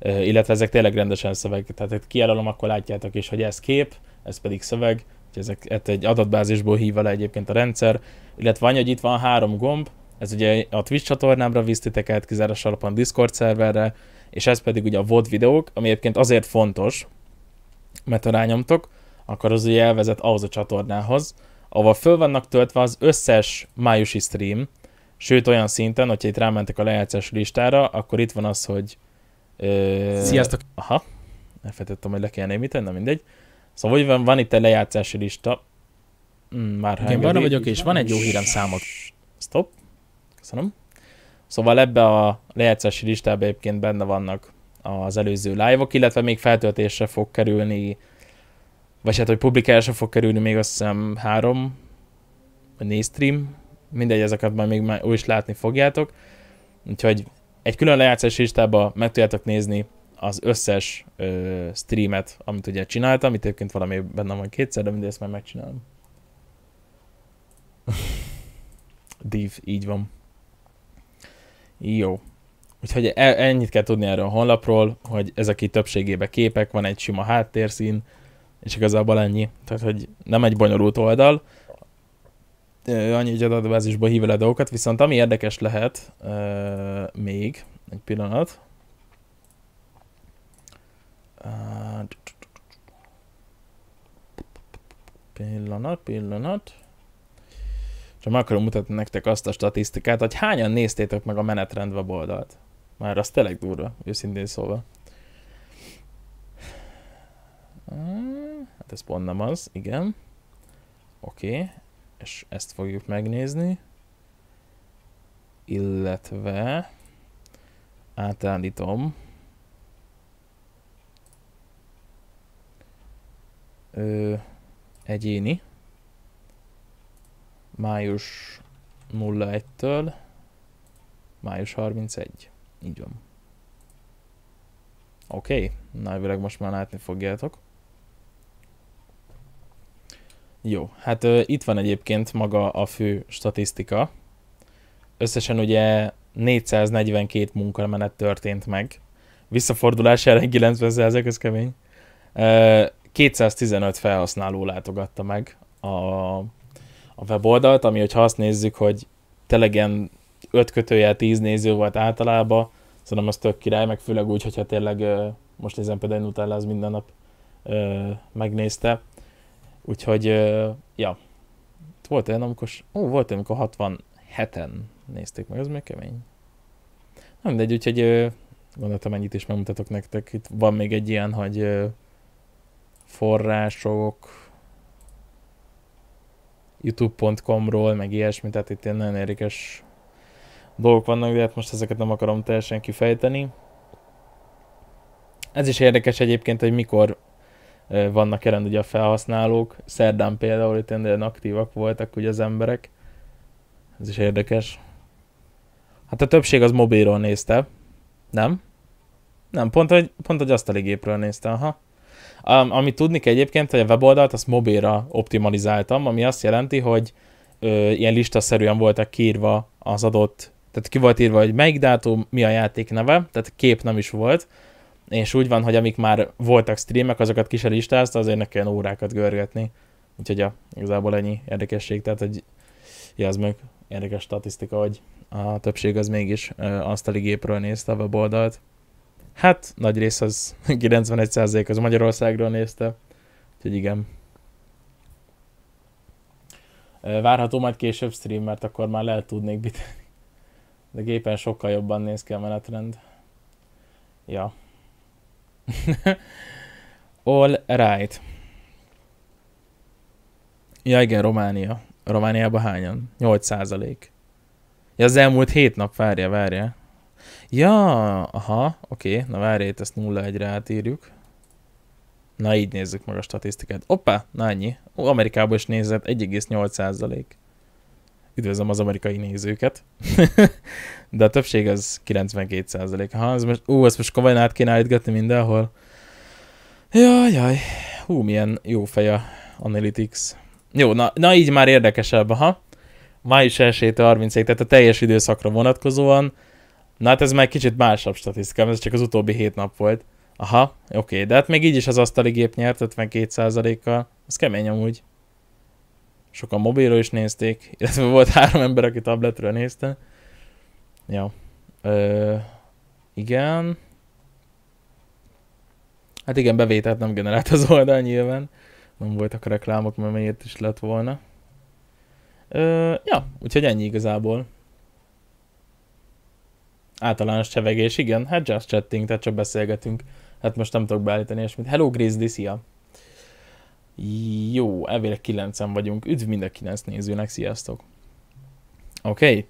Illetve ezek tényleg rendesen szöveg, tehát kijelölöm, akkor látjátok is, hogy ez kép, ez pedig szöveg, hogy ez hát egy adatbázisból hívva le egyébként a rendszer, illetve van, hogy itt van három gomb, ez ugye a Twitch csatornámra visz titeket, kizárás alapon Discord szerverre, és ez pedig ugye a VOD videók, ami egyébként azért fontos, mert ha rányomtok, akkor az ugye elvezet ahhoz a csatornához, ahol föl vannak töltve az összes májusi stream, sőt olyan szinten, hogyha itt rámentek a lejátszás listára, akkor itt van az, hogy... Ö, Sziasztok! Aha, elfetettem, hogy le kell némíteni, nem mindegy. Szóval hogy van, van itt egy lejátszási lista. Hmm, már Igen, barna vagyok, és van egy jó hírem számot. Stop. Köszönöm. Szóval ebbe a lejátszási listába egyébként benne vannak az előző live-ok, illetve még feltöltésre fog kerülni vagy hát, hogy publikálásra fog kerülni még azt hiszem három, vagy négy stream, mindegy, ezeket már még úgy is látni fogjátok, úgyhogy egy külön lejátszás listába meg tudjátok nézni az összes ö, streamet, amit ugye csináltam, amit egyébként valami bennem van kétszer, de mindig ezt már megcsinálom. Div, így van. Jó. Úgyhogy e, ennyit kell tudni erről a honlapról, hogy ezek itt többségében képek, van egy sima háttérszín, és igazából ennyi. Tehát, hogy nem egy bonyolult oldal, annyi hogy adatbázisba hív le dolgokat, viszont ami érdekes lehet euh, még, egy pillanat, pillanat, pillanat, csak meg akarom mutatni nektek azt a statisztikát, hogy hányan néztétek meg a menetrendve oldalt. Már az tényleg durva, őszintén szóval. Hát ez pont nem az, igen. Oké, okay. és ezt fogjuk megnézni. Illetve átállítom. Ö, egyéni. Május 01-től május 31. Így van. Oké, okay. nagyvileg most már látni fogjátok. Jó, hát ö, itt van egyébként maga a fő statisztika. Összesen ugye 442 munkamenet történt meg. Visszafordulás ellen 90 ez kemény. Ö, 215 felhasználó látogatta meg a, a weboldalt, ami, hogyha azt nézzük, hogy telegen 5 kötője 10 néző volt általában, szerintem az tök király, meg főleg úgy, hogyha tényleg most ezen például után az minden nap megnézte, Úgyhogy, ja, volt olyan, amikor, ó, volt olyan, amikor 67-en nézték meg, az még kemény. Na mindegy, úgyhogy gondoltam ennyit is megmutatok nektek. Itt van még egy ilyen, hogy források, youtube.com-ról, meg ilyesmi, tehát itt ilyen nagyon érdekes dolgok vannak, de hát most ezeket nem akarom teljesen kifejteni. Ez is érdekes egyébként, hogy mikor vannak jelen ugye a felhasználók. Szerdán például itt ilyen aktívak voltak ugye az emberek. Ez is érdekes. Hát a többség az mobilról nézte, nem? Nem, pont, hogy, pont, hogy gépről nézte, aha. Um, amit tudni kell egyébként, hogy a weboldalt azt mobilra optimalizáltam, ami azt jelenti, hogy ö, ilyen listaszerűen voltak kiírva az adott, tehát ki volt írva, hogy melyik dátum, mi a játék neve, tehát kép nem is volt, és úgy van, hogy amik már voltak streamek, azokat ki listázta, azért ne kelljen órákat görgetni. Úgyhogy ja, igazából ennyi érdekesség, tehát hogy ja, ez meg érdekes statisztika, hogy a többség az mégis uh, asztali gépről nézte a weboldalt. Hát, nagy rész az, 91% az Magyarországról nézte, úgyhogy igen. Várható majd később stream, mert akkor már lehet tudnék bitenni. De gépen sokkal jobban néz ki a menetrend. Ja. All right. Ja igen, Románia. Romániában hányan? 8 százalék. Ja, az elmúlt hét nap, várja, várja. Ja, aha, oké, okay. na várja, itt ezt 0-1-re átírjuk. Na így nézzük meg a statisztikát. Oppá, na ennyi. Ó, Amerikában is nézett, 1,8 százalék. Üdvözlöm az amerikai nézőket. De a többség az 92%. Ha, ez most, ú, ezt most komolyan át kéne állítgatni mindenhol. Jaj, jaj. Hú, milyen jó fej a Analytics. Jó, na, na így már érdekesebb, ha? Május 1 30 tehát a teljes időszakra vonatkozóan. Na hát ez már kicsit másabb statisztika, ez csak az utóbbi hét nap volt. Aha, oké, okay, de hát még így is az asztali gép nyert 52%-kal. Ez kemény amúgy sokan mobilról is nézték, illetve volt három ember, aki tabletről nézte. Ja. Ö, igen. Hát igen, bevételt nem generált az oldal nyilván. Nem voltak a reklámok, mert miért is lett volna. Ö, ja, úgyhogy ennyi igazából. Általános csevegés, igen, hát just chatting, tehát csak beszélgetünk. Hát most nem tudok beállítani ilyesmit. Hello Grizzly, szia! Jó, elvileg 9 vagyunk. Üdv mind a 9 nézőnek, sziasztok! Oké. Okay.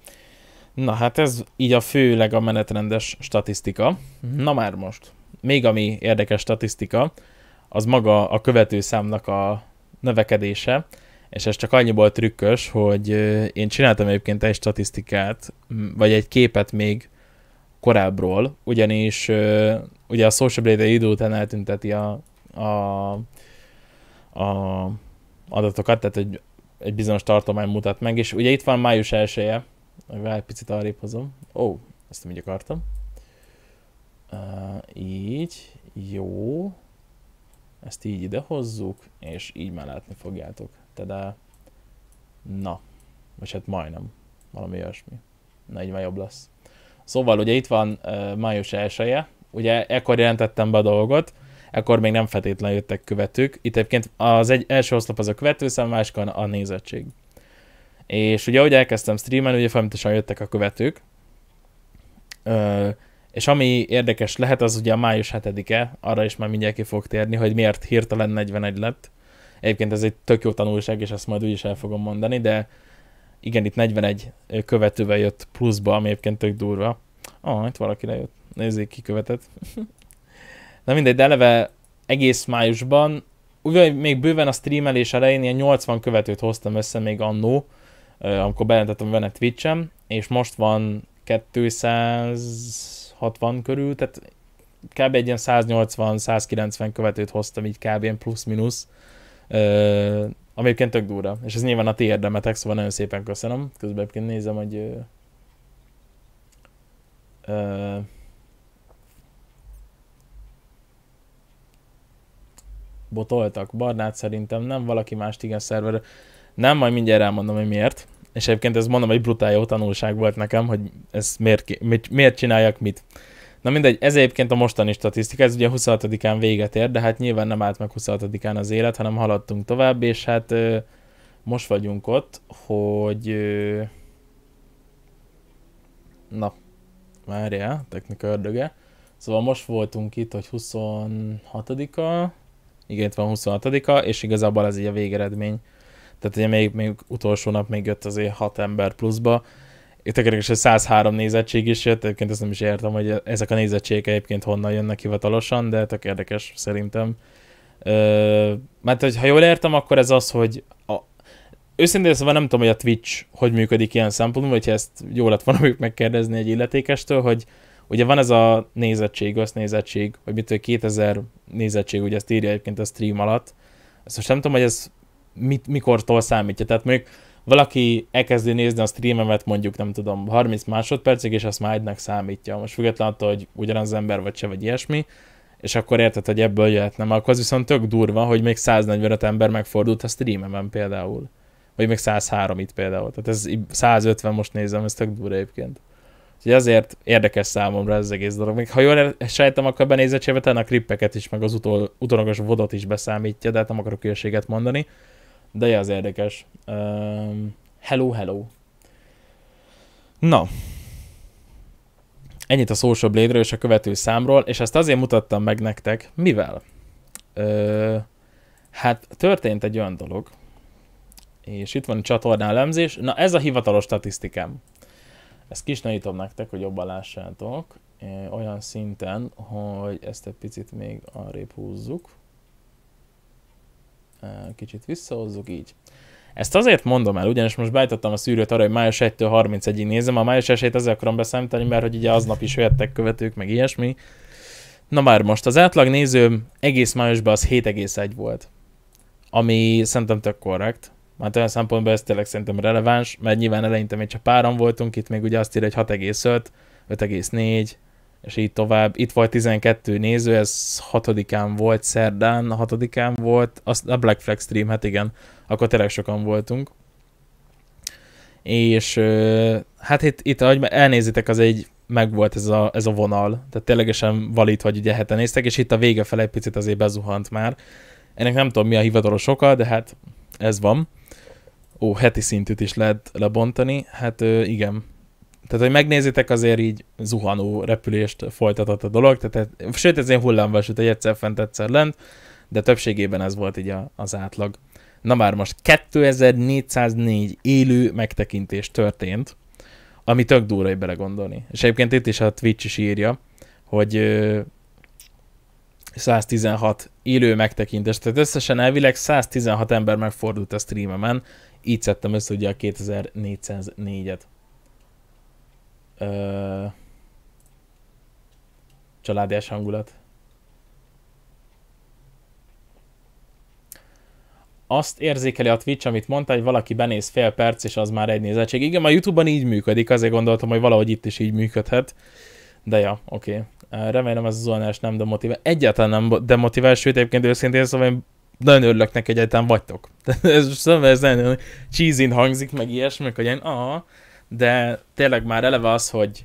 Na hát ez így a főleg a menetrendes statisztika. Na már most. Még ami érdekes statisztika, az maga a követő számnak a növekedése, és ez csak annyiból trükkös, hogy én csináltam egyébként egy statisztikát, vagy egy képet még korábbról, ugyanis ugye a Social media idő után eltünteti a, a a adatokat, tehát egy, egy bizonyos tartomány mutat meg, és ugye itt van május 1 -e, egy picit arrébb hozom. Ó, oh, ezt nem így akartam. Uh, így, jó. Ezt így ide hozzuk, és így már látni fogjátok. Tadá. Na, vagy hát majdnem, valami olyasmi. Na, így már jobb lesz. Szóval ugye itt van uh, május 1 -e. ugye ekkor jelentettem be a dolgot, ekkor még nem feltétlenül jöttek követők. Itt egyébként az egy, első oszlop az a követőszám, máskor a nézettség. És ugye, ahogy elkezdtem streamen, ugye folyamatosan jöttek a követők. Ö, és ami érdekes lehet, az ugye a május 7-e, arra is már mindjárt ki fog térni, hogy miért hirtelen 41 lett. Egyébként ez egy tök jó tanulság, és ezt majd is el fogom mondani, de igen, itt 41 követővel jött pluszba, ami egyébként tök durva. Ah, itt valaki lejött. Nézzék, ki követett. Na mindegy, de eleve egész májusban, ugye még bőven a streamelés elején ilyen 80 követőt hoztam össze még annó, amikor bejelentettem benne twitch és most van 260 körül, tehát kb. egy ilyen 180-190 követőt hoztam így kb. ilyen plusz-minusz, ami egyébként tök durva. És ez nyilván a ti érdemetek, szóval nagyon szépen köszönöm. Közben egyébként nézem, hogy ö, ö, botoltak. Barnát szerintem nem, valaki mást igen szerver. Nem, majd mindjárt elmondom, hogy miért. És egyébként ez mondom, egy brutál jó tanulság volt nekem, hogy ez miért, miért, miért csináljak mit. Na mindegy, ez egyébként a mostani statisztika, ez ugye 26-án véget ér, de hát nyilván nem állt meg 26-án az élet, hanem haladtunk tovább, és hát ö, most vagyunk ott, hogy... Ö, na, várjál, technika ördöge. Szóval most voltunk itt, hogy 26-a, igen, itt van 26-a, és igazából ez így a végeredmény. Tehát ugye még, még utolsó nap még jött azért 6 ember pluszba, itt a 103 nézettség is jött, egyébként ezt nem is értem, hogy ezek a nézettségek egyébként honnan jönnek hivatalosan, de tök érdekes szerintem. Ö, mert hogy ha jól értem, akkor ez az, hogy a, őszintén szóval nem tudom, hogy a Twitch hogy működik ilyen szempontból, hogyha ezt jól lett volna megkérdezni egy illetékestől, hogy Ugye van ez a nézettség, össznézettség, vagy mitől 2000 nézettség, ugye ezt írja egyébként a stream alatt. Ezt most nem tudom, hogy ez mit, mikortól számítja. Tehát mondjuk valaki elkezdi nézni a streamemet mondjuk, nem tudom, 30 másodpercig, és azt már egynek számítja. Most független attól, hogy ugyanaz ember vagy se, vagy ilyesmi, és akkor érted, hogy ebből jöhetne. akkor az viszont tök durva, hogy még 145 ember megfordult a streamemen például. Vagy még 103 itt például. Tehát ez 150 most nézem, ez tök durva egyébként. Úgyhogy azért érdekes számomra ez az egész dolog. Még ha jól sejtem, akkor benézett talán a krippeket is, meg az utol, utolagos vodot is beszámítja, de hát nem akarok különséget mondani. De az érdekes. Um, hello, hello. Na. Ennyit a Social blade és a követő számról, és ezt azért mutattam meg nektek, mivel? Ö, hát történt egy olyan dolog, és itt van a csatornán lemzés. Na ez a hivatalos statisztikám. Ezt kisnaítom nektek, hogy jobban lássátok, eh, olyan szinten, hogy ezt egy picit még arrébb húzzuk. Eh, kicsit visszahozzuk így. Ezt azért mondom el, ugyanis most beállítottam a szűrőt arra, hogy május 1-től 31-ig nézem. A május 1-ét ezzel akarom beszámítani, mert hogy ugye aznap is jöttek követők, meg ilyesmi. Na már most az átlag nézőm egész májusban az 7,1 volt. Ami szerintem tök korrekt mert hát olyan szempontból ez tényleg szerintem releváns, mert nyilván eleinte még csak páran voltunk, itt még ugye azt írja, hogy 6,5, 5,4, és így tovább. Itt volt 12 néző, ez 6-án volt, szerdán 6-án volt, azt a Black Flag stream, hát igen, akkor tényleg sokan voltunk. És hát itt, itt ahogy elnézitek, az egy megvolt ez a, ez a vonal, tehát ténylegesen valid, hogy ugye heten néztek, és itt a vége fele egy picit azért bezuhant már. Ennek nem tudom mi a hivatalos oka, de hát ez van ó, heti szintűt is lehet lebontani, hát igen. Tehát, hogy megnézitek, azért így zuhanó repülést folytatott a dolog, tehát, hát, sőt, ez én hullámvasút, egy egyszer fent, egyszer lent, de többségében ez volt így a, az átlag. Na már most 2404 élő megtekintés történt, ami tök durva, hogy belegondolni. És egyébként itt is a Twitch is írja, hogy 116 élő megtekintés, tehát összesen elvileg 116 ember megfordult a streamemen, így szedtem össze ugye a 2404-et. Ö... Családias hangulat. Azt érzékeli a Twitch, amit mondta, hogy valaki benéz fél perc, és az már egy nézettség. Igen, a YouTube-ban így működik, azért gondoltam, hogy valahogy itt is így működhet. De ja, oké. Okay. Remélem ez a zónás nem demotivál. Egyáltalán nem demotivál, sőt egyébként őszintén szóval én nagyon örülök neki, hogy egyáltalán vagytok. ez, szóval ez nagyon cheesy hangzik, meg ilyesmi, hogy ilyen, aha, de tényleg már eleve az, hogy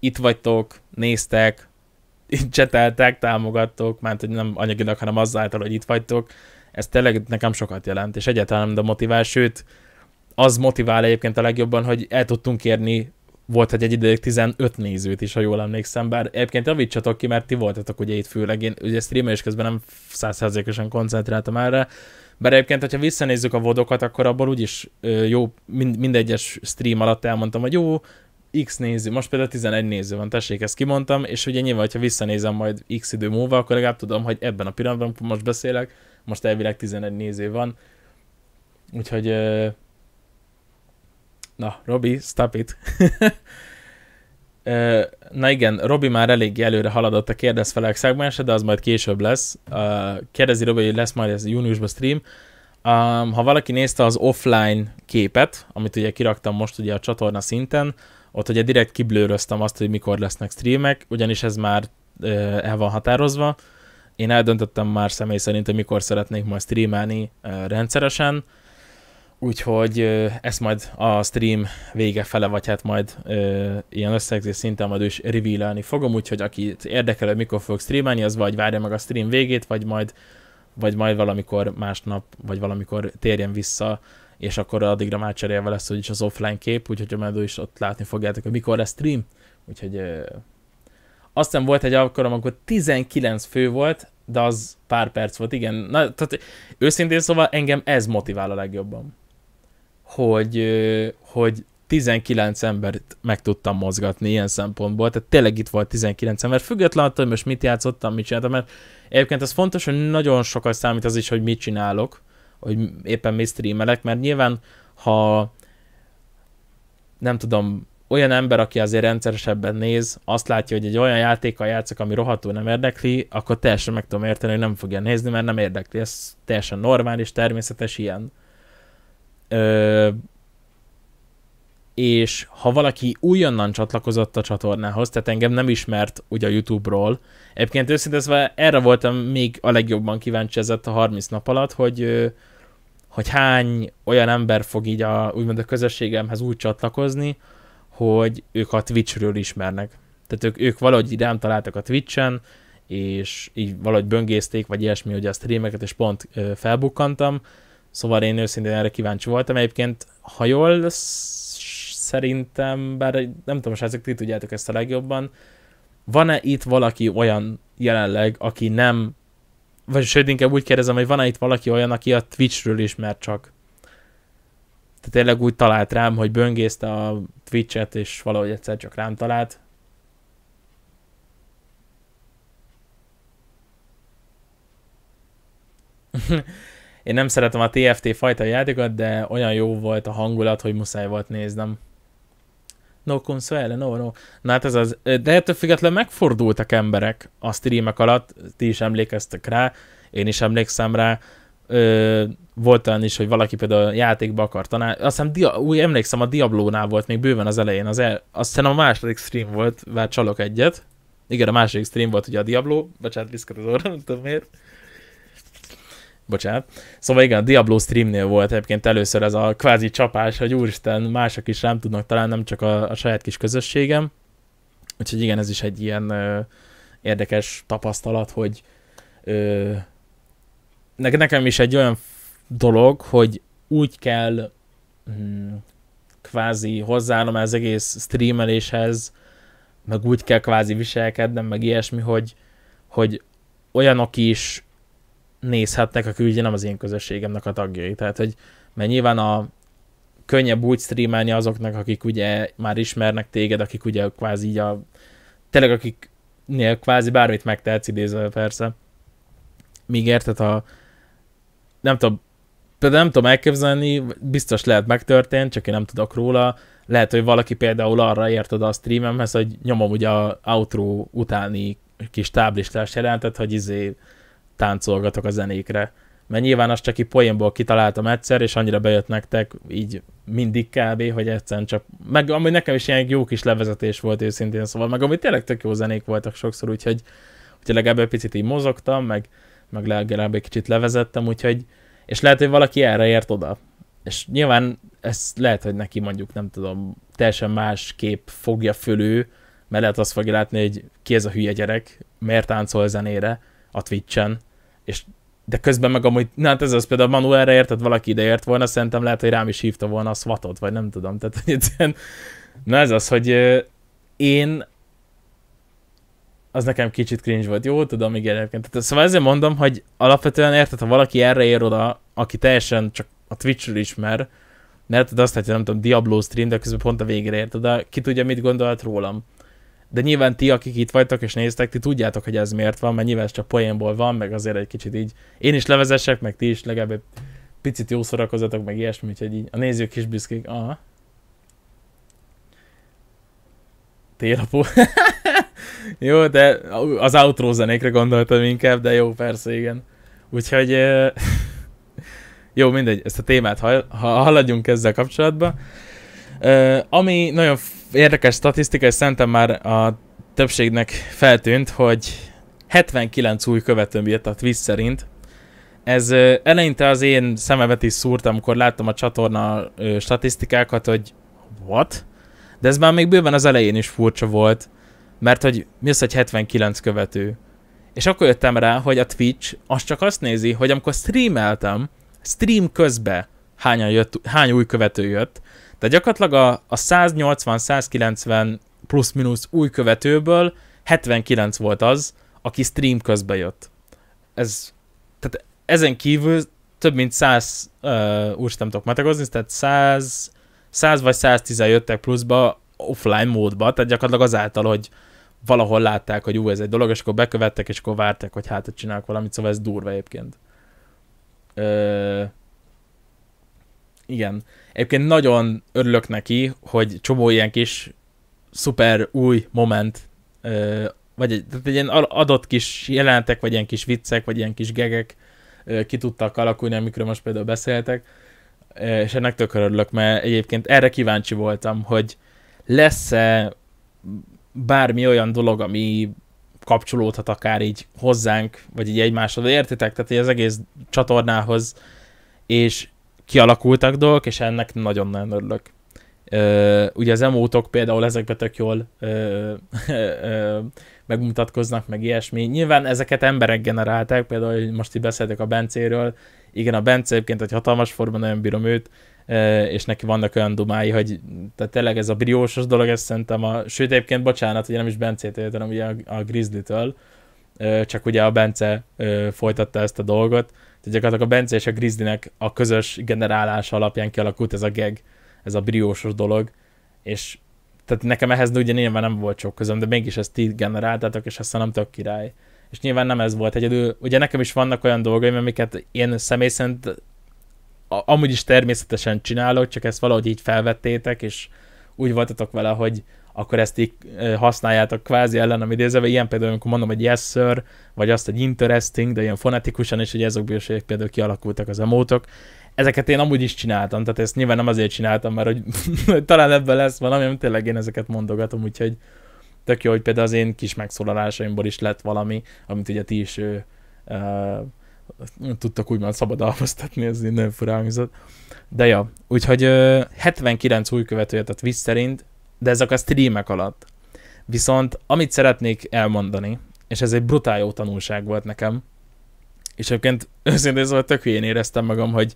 itt vagytok, néztek, cseteltek, támogattok, mert hogy nem anyagilag, hanem azáltal, hogy itt vagytok, ez tényleg nekem sokat jelent, és egyáltalán nem de motivál, sőt, az motivál egyébként a legjobban, hogy el tudtunk érni volt, hogy egy ideig 15 nézőt is, ha jól emlékszem, bár egyébként javítsatok ki, mert ti voltatok ugye itt főleg, én ugye is közben nem százszerzékesen koncentráltam erre, bár egyébként, hogyha visszanézzük a vodokat, akkor abból úgyis jó, mind, mindegyes stream alatt elmondtam, hogy jó, X néző, most például 11 néző van, tessék, ezt kimondtam, és ugye nyilván, ha visszanézem majd X idő múlva, akkor legalább tudom, hogy ebben a pillanatban, most beszélek, most elvileg 11 néző van, úgyhogy Na, Robi, stop it. Na igen, Robi már elég előre haladott a kérdezfelek szegmense, de az majd később lesz. Kérdezi Robi, hogy lesz majd ez júniusban stream. Ha valaki nézte az offline képet, amit ugye kiraktam most ugye a csatorna szinten, ott ugye direkt kiblőröztem azt, hogy mikor lesznek streamek, ugyanis ez már el van határozva. Én eldöntöttem már személy szerint, hogy mikor szeretnék majd streamelni rendszeresen Úgyhogy ezt majd a stream vége fele, vagy hát majd ö, e, ilyen összegzés szinten majd is reveal fogom, úgyhogy aki érdekel, hogy mikor fogok streamálni, az vagy várja meg a stream végét, vagy majd, vagy majd valamikor másnap, vagy valamikor térjen vissza, és akkor addigra már cserélve lesz is az offline kép, úgyhogy majd is ott látni fogjátok, hogy mikor lesz stream. Úgyhogy ö, e, aztán volt egy alkalom, amikor 19 fő volt, de az pár perc volt, igen. Na, tehát őszintén szóval engem ez motivál a legjobban hogy, hogy 19 embert meg tudtam mozgatni ilyen szempontból, tehát tényleg itt volt 19 ember, független attól, hogy most mit játszottam, mit csináltam, mert egyébként az fontos, hogy nagyon sokat számít az is, hogy mit csinálok, hogy éppen mi streamelek, mert nyilván, ha nem tudom, olyan ember, aki azért rendszeresebben néz, azt látja, hogy egy olyan játékkal játszok, ami rohadtul nem érdekli, akkor teljesen meg tudom érteni, hogy nem fogja nézni, mert nem érdekli. Ez teljesen normális, természetes ilyen. Ö, és ha valaki újonnan csatlakozott a csatornához, tehát engem nem ismert ugye a YouTube-ról, egyébként őszintén szóval erre voltam még a legjobban kíváncsi ez a 30 nap alatt, hogy, hogy hány olyan ember fog így a, úgymond a közösségemhez úgy csatlakozni, hogy ők a Twitch-ről ismernek. Tehát ők, ők valahogy rám találtak a Twitch-en, és így valahogy böngészték, vagy ilyesmi, hogy a streameket, és pont felbukkantam, Szóval én őszintén erre kíváncsi voltam. Egyébként, ha jól szerintem, bár nem tudom, ezek ti tudjátok ezt a legjobban, van-e itt valaki olyan jelenleg, aki nem, vagy sőt, inkább úgy kérdezem, hogy van-e itt valaki olyan, aki a Twitchről ismer csak? Tehát tényleg úgy talált rám, hogy böngészte a Twitch-et, és valahogy egyszer csak rám talált. Én nem szeretem a TFT fajta játékot, de olyan jó volt a hangulat, hogy muszáj volt néznem. No console, no, no. Na hát ez az, de ettől függetlenül megfordultak emberek a streamek alatt, ti is emlékeztek rá, én is emlékszem rá, ö, volt olyan is, hogy valaki például játékba akart tanár, azt hiszem, dia, úgy emlékszem, a Diablónál volt még bőven az elején, az el, azt hiszem a második stream volt, vár csalok egyet, igen, a második stream volt ugye a Diablo, bocsánat, viszket az orra, nem tudom miért, bocsánat. Szóval igen, a Diablo streamnél volt egyébként először ez a kvázi csapás, hogy úristen, mások is rám tudnak talán, nem csak a, a saját kis közösségem. Úgyhogy igen, ez is egy ilyen ö, érdekes tapasztalat, hogy ö, ne, nekem is egy olyan dolog, hogy úgy kell hm, kvázi hozzáállnom az egész streameléshez, meg úgy kell kvázi viselkednem, meg ilyesmi, hogy, hogy olyanok is nézhetnek, akik ugye nem az én közösségemnek a tagjai. Tehát, hogy mert nyilván a könnyebb úgy streamelni azoknak, akik ugye már ismernek téged, akik ugye kvázi így a tényleg akiknél kvázi bármit megtehetsz idézve persze. Míg érted, ha nem tudom, például nem tudom elképzelni, biztos lehet megtörtént, csak én nem tudok róla, lehet, hogy valaki például arra érted a streamemhez, hogy nyomom ugye a outro utáni kis táblistás jelentet, hogy izé táncolgatok a zenékre. Mert nyilván azt csak így poénból kitaláltam egyszer, és annyira bejött nektek így mindig kb, hogy egyszerűen csak, meg ami nekem is ilyen jó kis levezetés volt őszintén, szóval meg amit tényleg tök jó zenék voltak sokszor, úgyhogy, úgyhogy legalább egy picit így mozogtam, meg, meg legalább egy kicsit levezettem, úgyhogy, és lehet, hogy valaki erre ért oda. És nyilván ez lehet, hogy neki mondjuk, nem tudom, teljesen más kép fogja fölő, mert lehet azt fogja látni, hogy ki ez a hülye gyerek, miért táncol zenére, a Twitch-en, és de közben meg amúgy, na hát ez az például Manu erre érted, valaki ide ért volna, szerintem lehet, hogy rám is hívta volna a swatot, vagy nem tudom, tehát hogy egyszerűen, na ez az, hogy én az nekem kicsit cringe volt, jó, tudom, igen, egyébként. Tehát, szóval ezért mondom, hogy alapvetően érted, ha valaki erre ér oda, aki teljesen csak a Twitch-ről ismer, mert azt hát, nem tudom, Diablo stream, de közben pont a végére érted, de ki tudja, mit gondolt rólam de nyilván ti, akik itt vagytok és néztek, ti tudjátok, hogy ez miért van, mert nyilván ez csak poénból van, meg azért egy kicsit így én is levezessek, meg ti is legalább egy picit jó szórakozatok, meg ilyesmi, úgyhogy így a nézők is büszkék. Aha. Télapó. jó, de az outro zenékre gondoltam inkább, de jó, persze, igen. Úgyhogy... Jó, mindegy, ezt a témát ha, ha haladjunk ezzel kapcsolatban ami nagyon érdekes statisztika, és szerintem már a többségnek feltűnt, hogy 79 új követőm jött a Twitch szerint. Ez eleinte az én szememet is szúrt, amikor láttam a csatorna statisztikákat, hogy what? De ez már még bőven az elején is furcsa volt, mert hogy mi az, hogy 79 követő? És akkor jöttem rá, hogy a Twitch az csak azt nézi, hogy amikor streameltem, stream közben hányan jött, hány új követő jött, tehát gyakorlatilag a, a 180-190 plusz-minusz új követőből 79 volt az, aki stream közbe jött. Ez, tehát ezen kívül több mint 100, uh, úgy nem tudok metagozni, tehát 100, 100 vagy 110 jöttek pluszba offline módba, tehát gyakorlatilag azáltal, hogy valahol látták, hogy ú, ez egy dolog, és akkor bekövettek, és akkor várták, hogy hát csinálok valamit, szóval ez durva egyébként. Uh, igen. Egyébként nagyon örülök neki, hogy csomó ilyen kis szuper új moment, vagy egy, tehát egy ilyen adott kis jelentek, vagy ilyen kis viccek, vagy ilyen kis gegek ki tudtak alakulni, amikről most például beszéltek, és ennek tök örülök, mert egyébként erre kíváncsi voltam, hogy lesz-e bármi olyan dolog, ami kapcsolódhat akár így hozzánk, vagy így egymáshoz, értitek? Tehát így az egész csatornához, és kialakultak dolgok, és ennek nagyon-nagyon örülök. Ö, ugye az emótok például ezekbe tök jól ö, ö, ö, megmutatkoznak, meg ilyesmi. Nyilván ezeket emberek generálták, például most itt beszéltek a Bencéről. Igen, a Bence egyébként egy hatalmas formában nagyon bírom őt, ö, és neki vannak olyan dumái, hogy tehát tényleg ez a briósos dolog, ezt szerintem a... Sőt, egyébként bocsánat, hogy nem is Bencét hanem ugye a, a Grizzly-től, csak ugye a Bence ö, folytatta ezt a dolgot, tehát gyakorlatilag a Bence és a Grizzlynek a közös generálása alapján kialakult ez a geg, ez a briósos dolog, és tehát nekem ehhez de ugye nyilván nem volt sok közöm, de mégis ezt ti generáltátok, és aztán nem tök király. És nyilván nem ez volt egyedül. Ugye nekem is vannak olyan dolgaim, amiket én személy szerint amúgy is természetesen csinálok, csak ezt valahogy így felvettétek, és úgy voltatok vele, hogy akkor ezt így használjátok kvázi ellenem idézve, ilyen például, amikor mondom, hogy yes sir, vagy azt, hogy interesting, de ilyen fonetikusan, is, hogy ezekből is például kialakultak az emótok. Ezeket én amúgy is csináltam, tehát ezt nyilván nem azért csináltam, mert hogy, talán ebben lesz valami, amit tényleg én ezeket mondogatom, úgyhogy tök jó, hogy például az én kis megszólalásaimból is lett valami, amit ugye ti is uh, tudtak úgymond szabadalmaztatni, ez innen nagyon furán De ja, úgyhogy uh, 79 új követője, tehát víz szerint de ezek a streamek alatt. Viszont amit szeretnék elmondani, és ez egy brutál jó tanulság volt nekem, és egyébként őszintén szóval tök hülyén éreztem magam, hogy,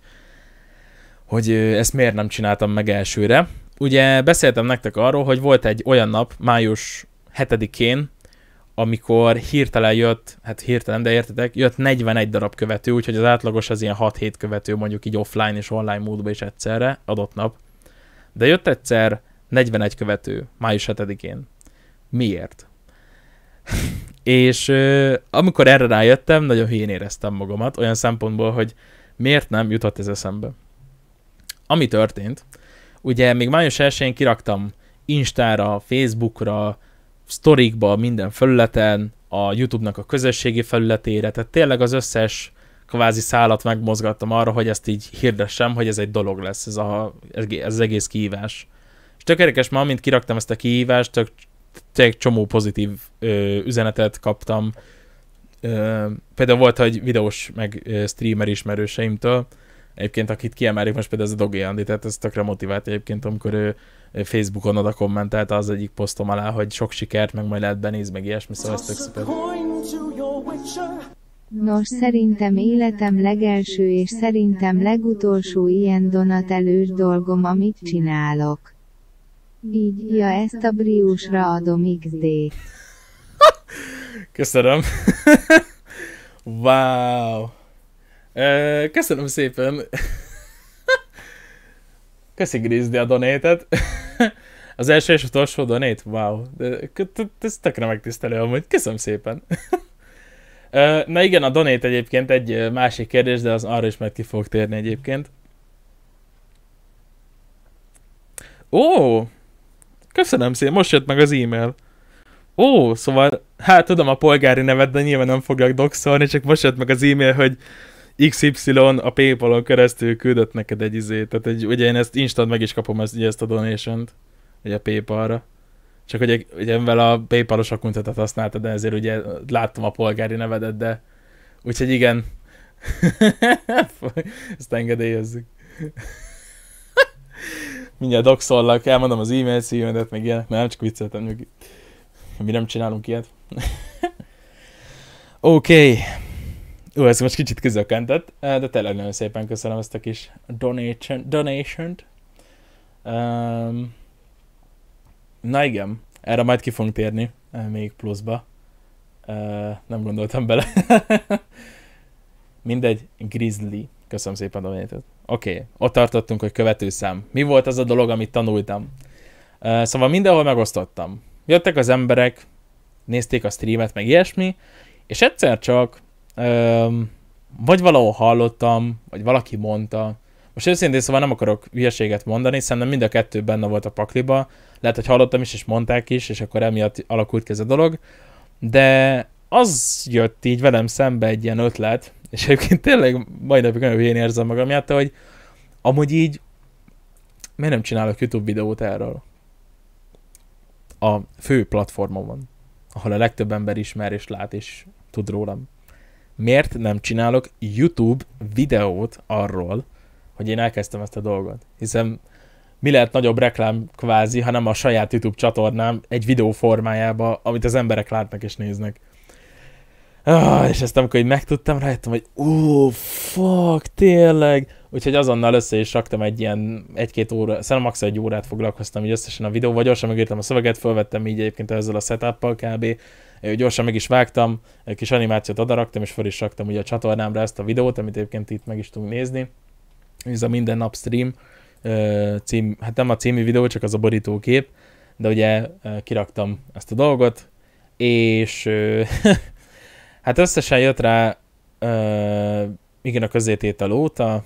hogy ezt miért nem csináltam meg elsőre. Ugye beszéltem nektek arról, hogy volt egy olyan nap, május 7-én, amikor hirtelen jött, hát hirtelen, de értetek, jött 41 darab követő, úgyhogy az átlagos az ilyen 6-7 követő mondjuk így offline és online módban is egyszerre, adott nap. De jött egyszer 41 követő, május 7-én. Miért? és ö, amikor erre rájöttem, nagyon hülyén éreztem magamat, olyan szempontból, hogy miért nem jutott ez eszembe. Ami történt, ugye még május 1-én kiraktam Instára, Facebookra, sztorikba, minden felületen, a YouTube-nak a közösségi felületére, tehát tényleg az összes kvázi szállat megmozgattam arra, hogy ezt így hirdessem, hogy ez egy dolog lesz, ez, a, ez az egész kihívás tök érdekes, ma, mint kiraktam ezt a kihívást, tök, tök csomó pozitív ö, üzenetet kaptam. Ö, például volt, hogy videós, meg ö, streamer ismerőseimtől, egyébként akit kiemelik most például ez a Dogi Andi, tehát ez tökre motivált egyébként, amikor ő Facebookon oda kommentálta az egyik posztom alá, hogy sok sikert, meg majd lehet benéz, meg ilyesmi, szóval ez tök szuper. Nos, szerintem életem legelső és szerintem legutolsó ilyen donatelős dolgom, amit csinálok. Így, ja, ezt a briusra adom XD. Köszönöm. wow. Köszönöm szépen. Köszi Grizzly a donétet. Az első és utolsó donét? Wow. De, ez tökre megtisztelő amúgy. Köszönöm szépen. Na igen, a donét egyébként egy másik kérdés, de az arra is meg ki fog térni egyébként. Ó, Köszönöm szépen, most jött meg az e-mail. Ó, szóval, hát tudom a polgári nevet, de nyilván nem foglak doxolni, csak most jött meg az e-mail, hogy XY a paypal keresztül küldött neked egy izét. Tehát egy, ugye én ezt instant meg is kapom ezt, ezt a donation-t, ugye Paypal-ra. Csak ugye, ugye mivel a Paypal-os akuntetet használtad, de ezért ugye láttam a polgári nevedet, de úgyhogy igen, ezt engedélyezzük mindjárt doxollak, elmondom az e-mail címedet, meg ilyenek, nem, csak vicceltem, meg... mi nem csinálunk ilyet. Oké. Okay. Ó, ez most kicsit közökkentett, de tényleg nagyon szépen köszönöm ezt a kis donation, donation-t. Um, na igen, erre majd ki fogunk térni, eh, még pluszba. Uh, nem gondoltam bele. Mindegy, grizzly. Köszönöm szépen, Dominikot. Oké, okay. ott tartottunk, hogy követőszám. Mi volt az a dolog, amit tanultam? Uh, szóval mindenhol megosztottam. Jöttek az emberek, nézték a streamet, meg ilyesmi, és egyszer csak uh, vagy valahol hallottam, vagy valaki mondta, most őszintén szóval nem akarok hülyeséget mondani, szerintem mind a kettő benne volt a pakliba, lehet, hogy hallottam is, és mondták is, és akkor emiatt alakult ki ez a dolog, de az jött így velem szembe egy ilyen ötlet, és egyébként tényleg majd napig nagyon hülyén érzem magam, játta, hogy amúgy így miért nem csinálok YouTube videót erről? A fő platformon, ahol a legtöbb ember ismer és lát és tud rólam. Miért nem csinálok YouTube videót arról, hogy én elkezdtem ezt a dolgot? Hiszen mi lehet nagyobb reklám kvázi, hanem a saját YouTube csatornám egy videó formájába, amit az emberek látnak és néznek. Ah, és ezt amikor így megtudtam, rájöttem, hogy ó, oh, fuck, tényleg. Úgyhogy azonnal össze is raktam egy ilyen egy-két óra, szerintem max. egy órát foglalkoztam így összesen a videóval, gyorsan megírtam a szöveget, felvettem így egyébként ezzel a setup-pal kb. Gyorsan meg is vágtam, egy kis animációt adaraktam, és fel is raktam ugye a csatornámra ezt a videót, amit egyébként itt meg is tudunk nézni. Ez a minden nap stream cím, hát nem a című videó, csak az a borítókép, de ugye kiraktam ezt a dolgot, és Hát összesen jött rá, uh, igen, a közététel óta,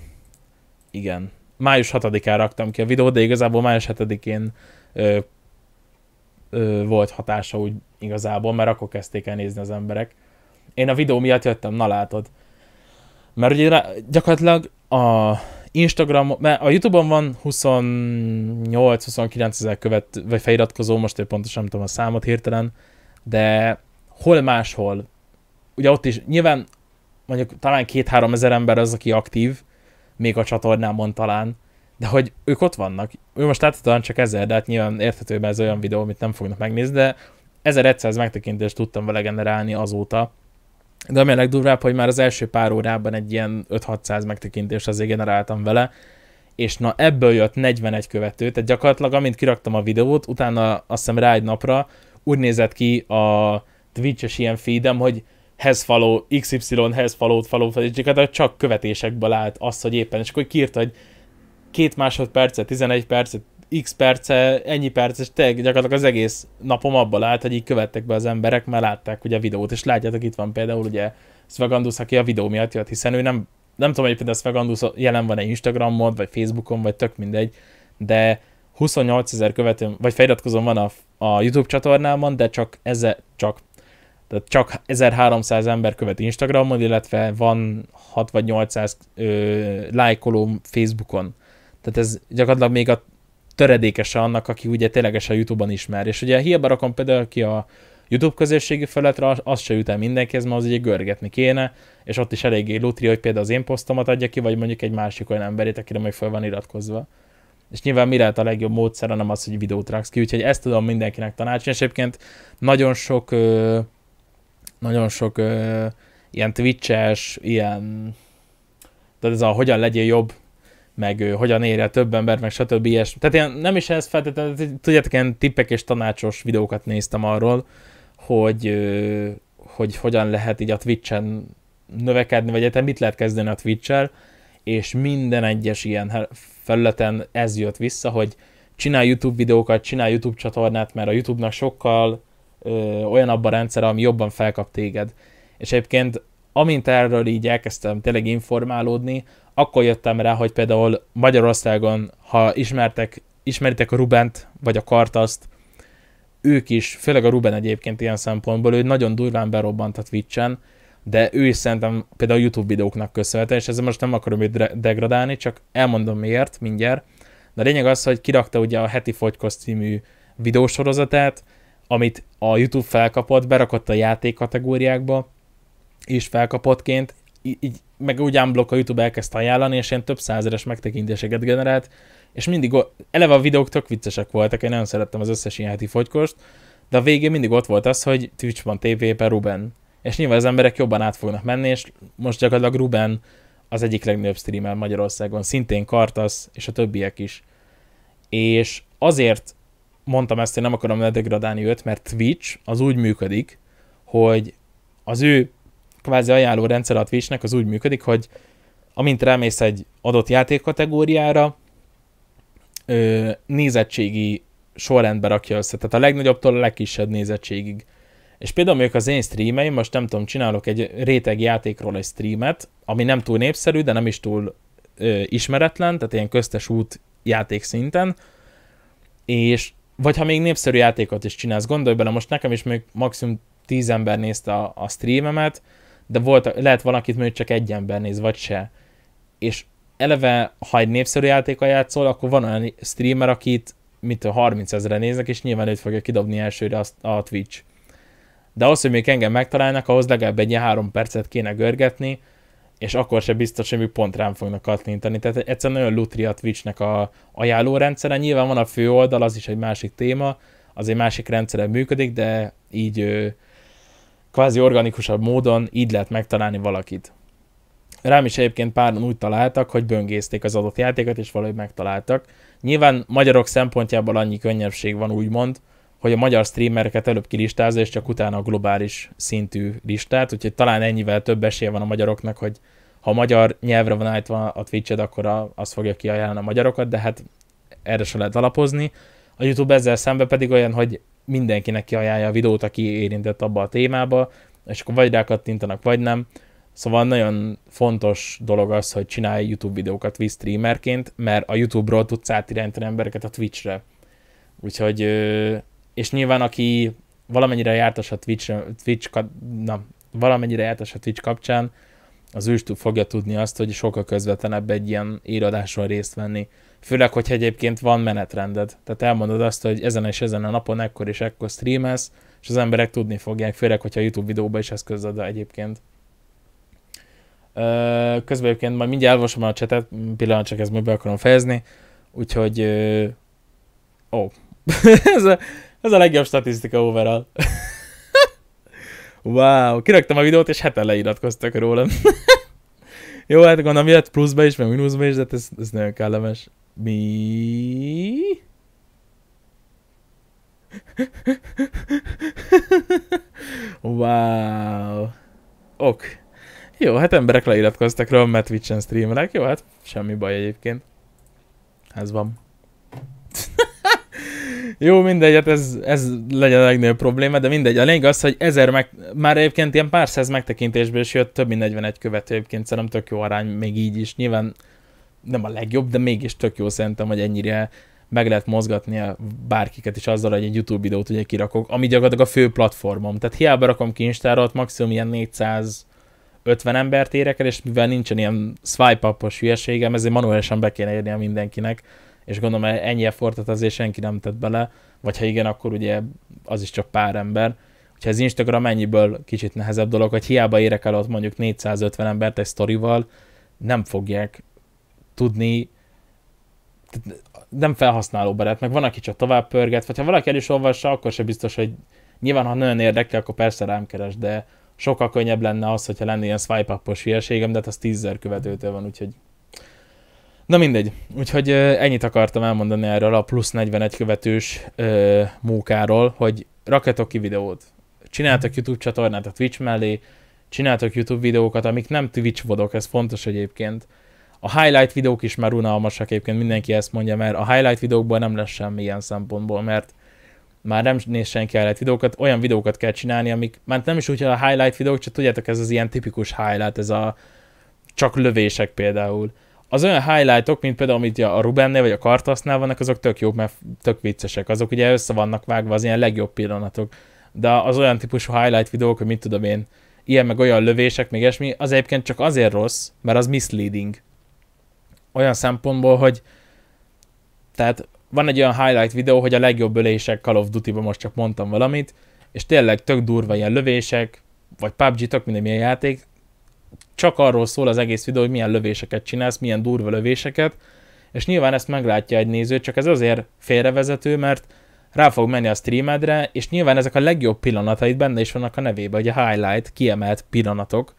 igen, május 6-án raktam ki a videót, de igazából május 7-én volt hatása úgy igazából, mert akkor kezdték el nézni az emberek. Én a videó miatt jöttem, na látod. Mert ugye gyakorlatilag a Instagram, mert a Youtube-on van 28-29 ezer követ, vagy feliratkozó, most én pontosan nem tudom a számot hirtelen, de hol máshol ugye ott is nyilván mondjuk talán két-három ezer ember az, aki aktív, még a csatornámon talán, de hogy ők ott vannak. Ő most látta talán csak ezer, de hát nyilván érthetőben ez olyan videó, amit nem fognak megnézni, de 1100 megtekintést tudtam vele generálni azóta. De ami a legdurvább, hogy már az első pár órában egy ilyen 5-600 megtekintést azért generáltam vele, és na ebből jött 41 követő, tehát gyakorlatilag amint kiraktam a videót, utána azt hiszem rá egy napra úgy nézett ki a Twitch-es ilyen feedem, hogy has follow, XY has faló follow, csak követésekből állt az, hogy éppen, és akkor kiírta, hogy két másodperce, 11 percet, x perce, ennyi perc, és te gyakorlatilag az egész napom abban állt, hogy így követtek be az emberek, mert látták ugye a videót, és látjátok, itt van például ugye Svegandusz, aki a videó miatt jött, hiszen ő nem, nem tudom, hogy például Svegandusz jelen van-e Instagramon, vagy Facebookon, vagy tök mindegy, de 28 ezer követőm, vagy feliratkozom van a, a YouTube csatornámon, de csak, ezzel, csak tehát csak 1300 ember követ Instagramon, illetve van 6 vagy 800 ö, lájkoló Facebookon. Tehát ez gyakorlatilag még a töredékese annak, aki ugye ténylegesen YouTube-on ismer. És ugye hiába rakom például ki a YouTube közösségi felületre, az se jut el mindenkihez, mert az ugye görgetni kéne, és ott is eléggé lutri, hogy például az én posztomat adja ki, vagy mondjuk egy másik olyan emberét, akire majd fel van iratkozva. És nyilván mi lehet a legjobb módszer, hanem az, hogy videót raksz ki, úgyhogy ezt tudom mindenkinek tanácsolni, és egyébként nagyon sok ö, nagyon sok ö, ilyen twitches, ilyen, tehát ez a hogyan legyél jobb, meg ö, hogyan érje több ember, meg stb. Ilyes. Tehát ilyen, nem is ez feltétlenül, tudjátok, ilyen tippek és tanácsos videókat néztem arról, hogy, ö, hogy hogyan lehet így a Twitch-en növekedni, vagy egyáltalán mit lehet kezdeni a twitch és minden egyes ilyen felületen ez jött vissza, hogy csinál YouTube videókat, csinál YouTube csatornát, mert a YouTube-nak sokkal ö, olyan abban a rendszer, ami jobban felkap téged. És egyébként amint erről így elkezdtem tényleg informálódni, akkor jöttem rá, hogy például Magyarországon, ha ismertek, ismeritek a Rubent, vagy a Kartaszt, ők is, főleg a Ruben egyébként ilyen szempontból, ő nagyon durván berobbant a twitch de ő is szerintem például YouTube videóknak köszönhetően, és ezzel most nem akarom őt degradálni, csak elmondom miért mindjárt. De a lényeg az, hogy kirakta ugye a heti fogykosz című videósorozatát, amit a YouTube felkapott, berakott a játék kategóriákba, és felkapottként, így, meg úgy unblock a YouTube elkezdte ajánlani, és ilyen több százeres megtekintéseket generált, és mindig, eleve a videók tök viccesek voltak, én nagyon szerettem az összes ilyen heti fogykost, de a végén mindig ott volt az, hogy Twitch van TV per Ruben. És nyilván az emberek jobban át fognak menni, és most gyakorlatilag Ruben az egyik legnagyobb streamer Magyarországon, szintén Kartasz, és a többiek is. És azért mondtam ezt, én nem akarom ledegradálni őt, mert Twitch az úgy működik, hogy az ő kvázi ajánló rendszer a Twitchnek az úgy működik, hogy amint rámész egy adott játékkategóriára, ö, nézettségi sorrendbe rakja össze, tehát a legnagyobbtól a legkisebb nézettségig. És például ők az én streameim, most nem tudom, csinálok egy réteg játékról egy streamet, ami nem túl népszerű, de nem is túl ö, ismeretlen, tehát ilyen köztes út játék szinten, és vagy ha még népszerű játékot is csinálsz, gondolj bele, most nekem is még maximum 10 ember nézte a, a streamemet, de volt, lehet valakit akit mondjuk csak egy ember néz, vagy se. És eleve, ha egy népszerű játéka játszol, akkor van olyan streamer, akit mint 30 ezerre néznek, és nyilván őt fogja kidobni elsőre a Twitch. De ahhoz, hogy még engem megtalálnak, ahhoz legalább egy ilyen három percet kéne görgetni, és akkor se biztos, hogy mi pont rám fognak kattintani. Tehát egyszerűen nagyon lutri a Twitch-nek a rendszere. Nyilván van a fő oldal, az is egy másik téma, az egy másik rendszeren működik, de így ö, kvázi organikusabb módon így lehet megtalálni valakit. Rám is egyébként pár úgy találtak, hogy böngészték az adott játékot, és valahogy megtaláltak. Nyilván magyarok szempontjából annyi könnyebbség van, úgymond, hogy a magyar streamereket előbb kilistázza, és csak utána a globális szintű listát, úgyhogy talán ennyivel több esélye van a magyaroknak, hogy ha a magyar nyelvre van állítva a Twitch-ed, akkor a, azt fogja kiajánlani a magyarokat, de hát erre se lehet alapozni. A YouTube ezzel szemben pedig olyan, hogy mindenkinek kiajánlja a videót, aki érintett abba a témába, és akkor vagy rákattintanak, vagy nem. Szóval nagyon fontos dolog az, hogy csinálj YouTube videókat Twitch streamerként, mert a YouTube-ról tudsz átirányítani embereket a Twitch-re. Úgyhogy és nyilván aki valamennyire jártas a Twitch, Twitch na, valamennyire jártas a Twitch kapcsán, az ő fogja tudni azt, hogy sokkal közvetlenebb egy ilyen íradáson részt venni. Főleg, hogy egyébként van menetrended. Tehát elmondod azt, hogy ezen és ezen a napon ekkor és ekkor streamelsz, és az emberek tudni fogják, főleg, hogyha a YouTube videóba is ezt közöd egyébként. Közben egyébként majd mindjárt elvosom a csetet, pillanat csak ezt majd be akarom fejezni, úgyhogy... Ó, oh. Ez a legjobb statisztika overall. wow, kiraktam a videót, és heten leiratkoztak rólam. Jó, hát gondolom jött pluszba is, meg mínuszba is, de hát ez, ez nagyon kellemes. Mi? wow. Ok. Jó, hát emberek leiratkoztak rólam, mert Twitch-en streamelek. Jó, hát semmi baj egyébként. Ez van. Jó, mindegy, hát ez, ez legyen a legnagyobb probléma, de mindegy. A lényeg az, hogy ezer meg, már egyébként ilyen pár száz megtekintésből is jött több mint 41 követő, egyébként szerintem tök jó arány, még így is. Nyilván nem a legjobb, de mégis tök jó szerintem, hogy ennyire meg lehet mozgatni a bárkiket is azzal, hogy egy YouTube videót ugye kirakok, ami gyakorlatilag a fő platformom. Tehát hiába rakom ki Instára, ott maximum ilyen 450 embert érek el, és mivel nincsen ilyen swipe os hülyeségem, ezért manuálisan be kéne érnie mindenkinek és gondolom e- ennyi effortot azért senki nem tett bele, vagy ha igen, akkor ugye az is csak pár ember. Hogyha az Instagram ennyiből kicsit nehezebb dolog, hogy hiába érek el ott mondjuk 450 embert egy sztorival, nem fogják tudni, nem felhasználó barát, meg van, aki csak tovább pörget, vagy ha valaki el is olvassa, akkor se biztos, hogy nyilván, ha nagyon érdekli, akkor persze rám keres, de sokkal könnyebb lenne az, hogyha lenne ilyen swipe-up-os hülyeségem, de hát az tízzer követőtől van, úgyhogy Na mindegy, úgyhogy ennyit akartam elmondani erről a plusz 41 követős ö, munkáról, hogy rakjatok ki videót, csináltak YouTube csatornát a Twitch mellé, csináltak YouTube videókat, amik nem Twitch vodok, ez fontos egyébként. A highlight videók is már unalmasak egyébként, mindenki ezt mondja, mert a highlight videókból nem lesz semmi ilyen szempontból, mert már nem néz senki highlight videókat, olyan videókat kell csinálni, amik már nem is úgy, hogy a highlight videók, csak tudjátok, ez az ilyen tipikus highlight, ez a csak lövések például az olyan highlightok, mint például amit a Rubennél vagy a Kartasznál vannak, azok tök jók, mert tök viccesek. Azok ugye össze vannak vágva az ilyen legjobb pillanatok. De az olyan típusú highlight videók, hogy mit tudom én, ilyen meg olyan lövések, még esmi, az egyébként csak azért rossz, mert az misleading. Olyan szempontból, hogy tehát van egy olyan highlight videó, hogy a legjobb ölések Call of duty most csak mondtam valamit, és tényleg tök durva ilyen lövések, vagy PUBG, tok minden ilyen játék, csak arról szól az egész videó, hogy milyen lövéseket csinálsz, milyen durva lövéseket, és nyilván ezt meglátja egy néző, csak ez azért félrevezető, mert rá fog menni a streamedre, és nyilván ezek a legjobb pillanataid benne is vannak a nevében hogy a highlight, kiemelt pillanatok,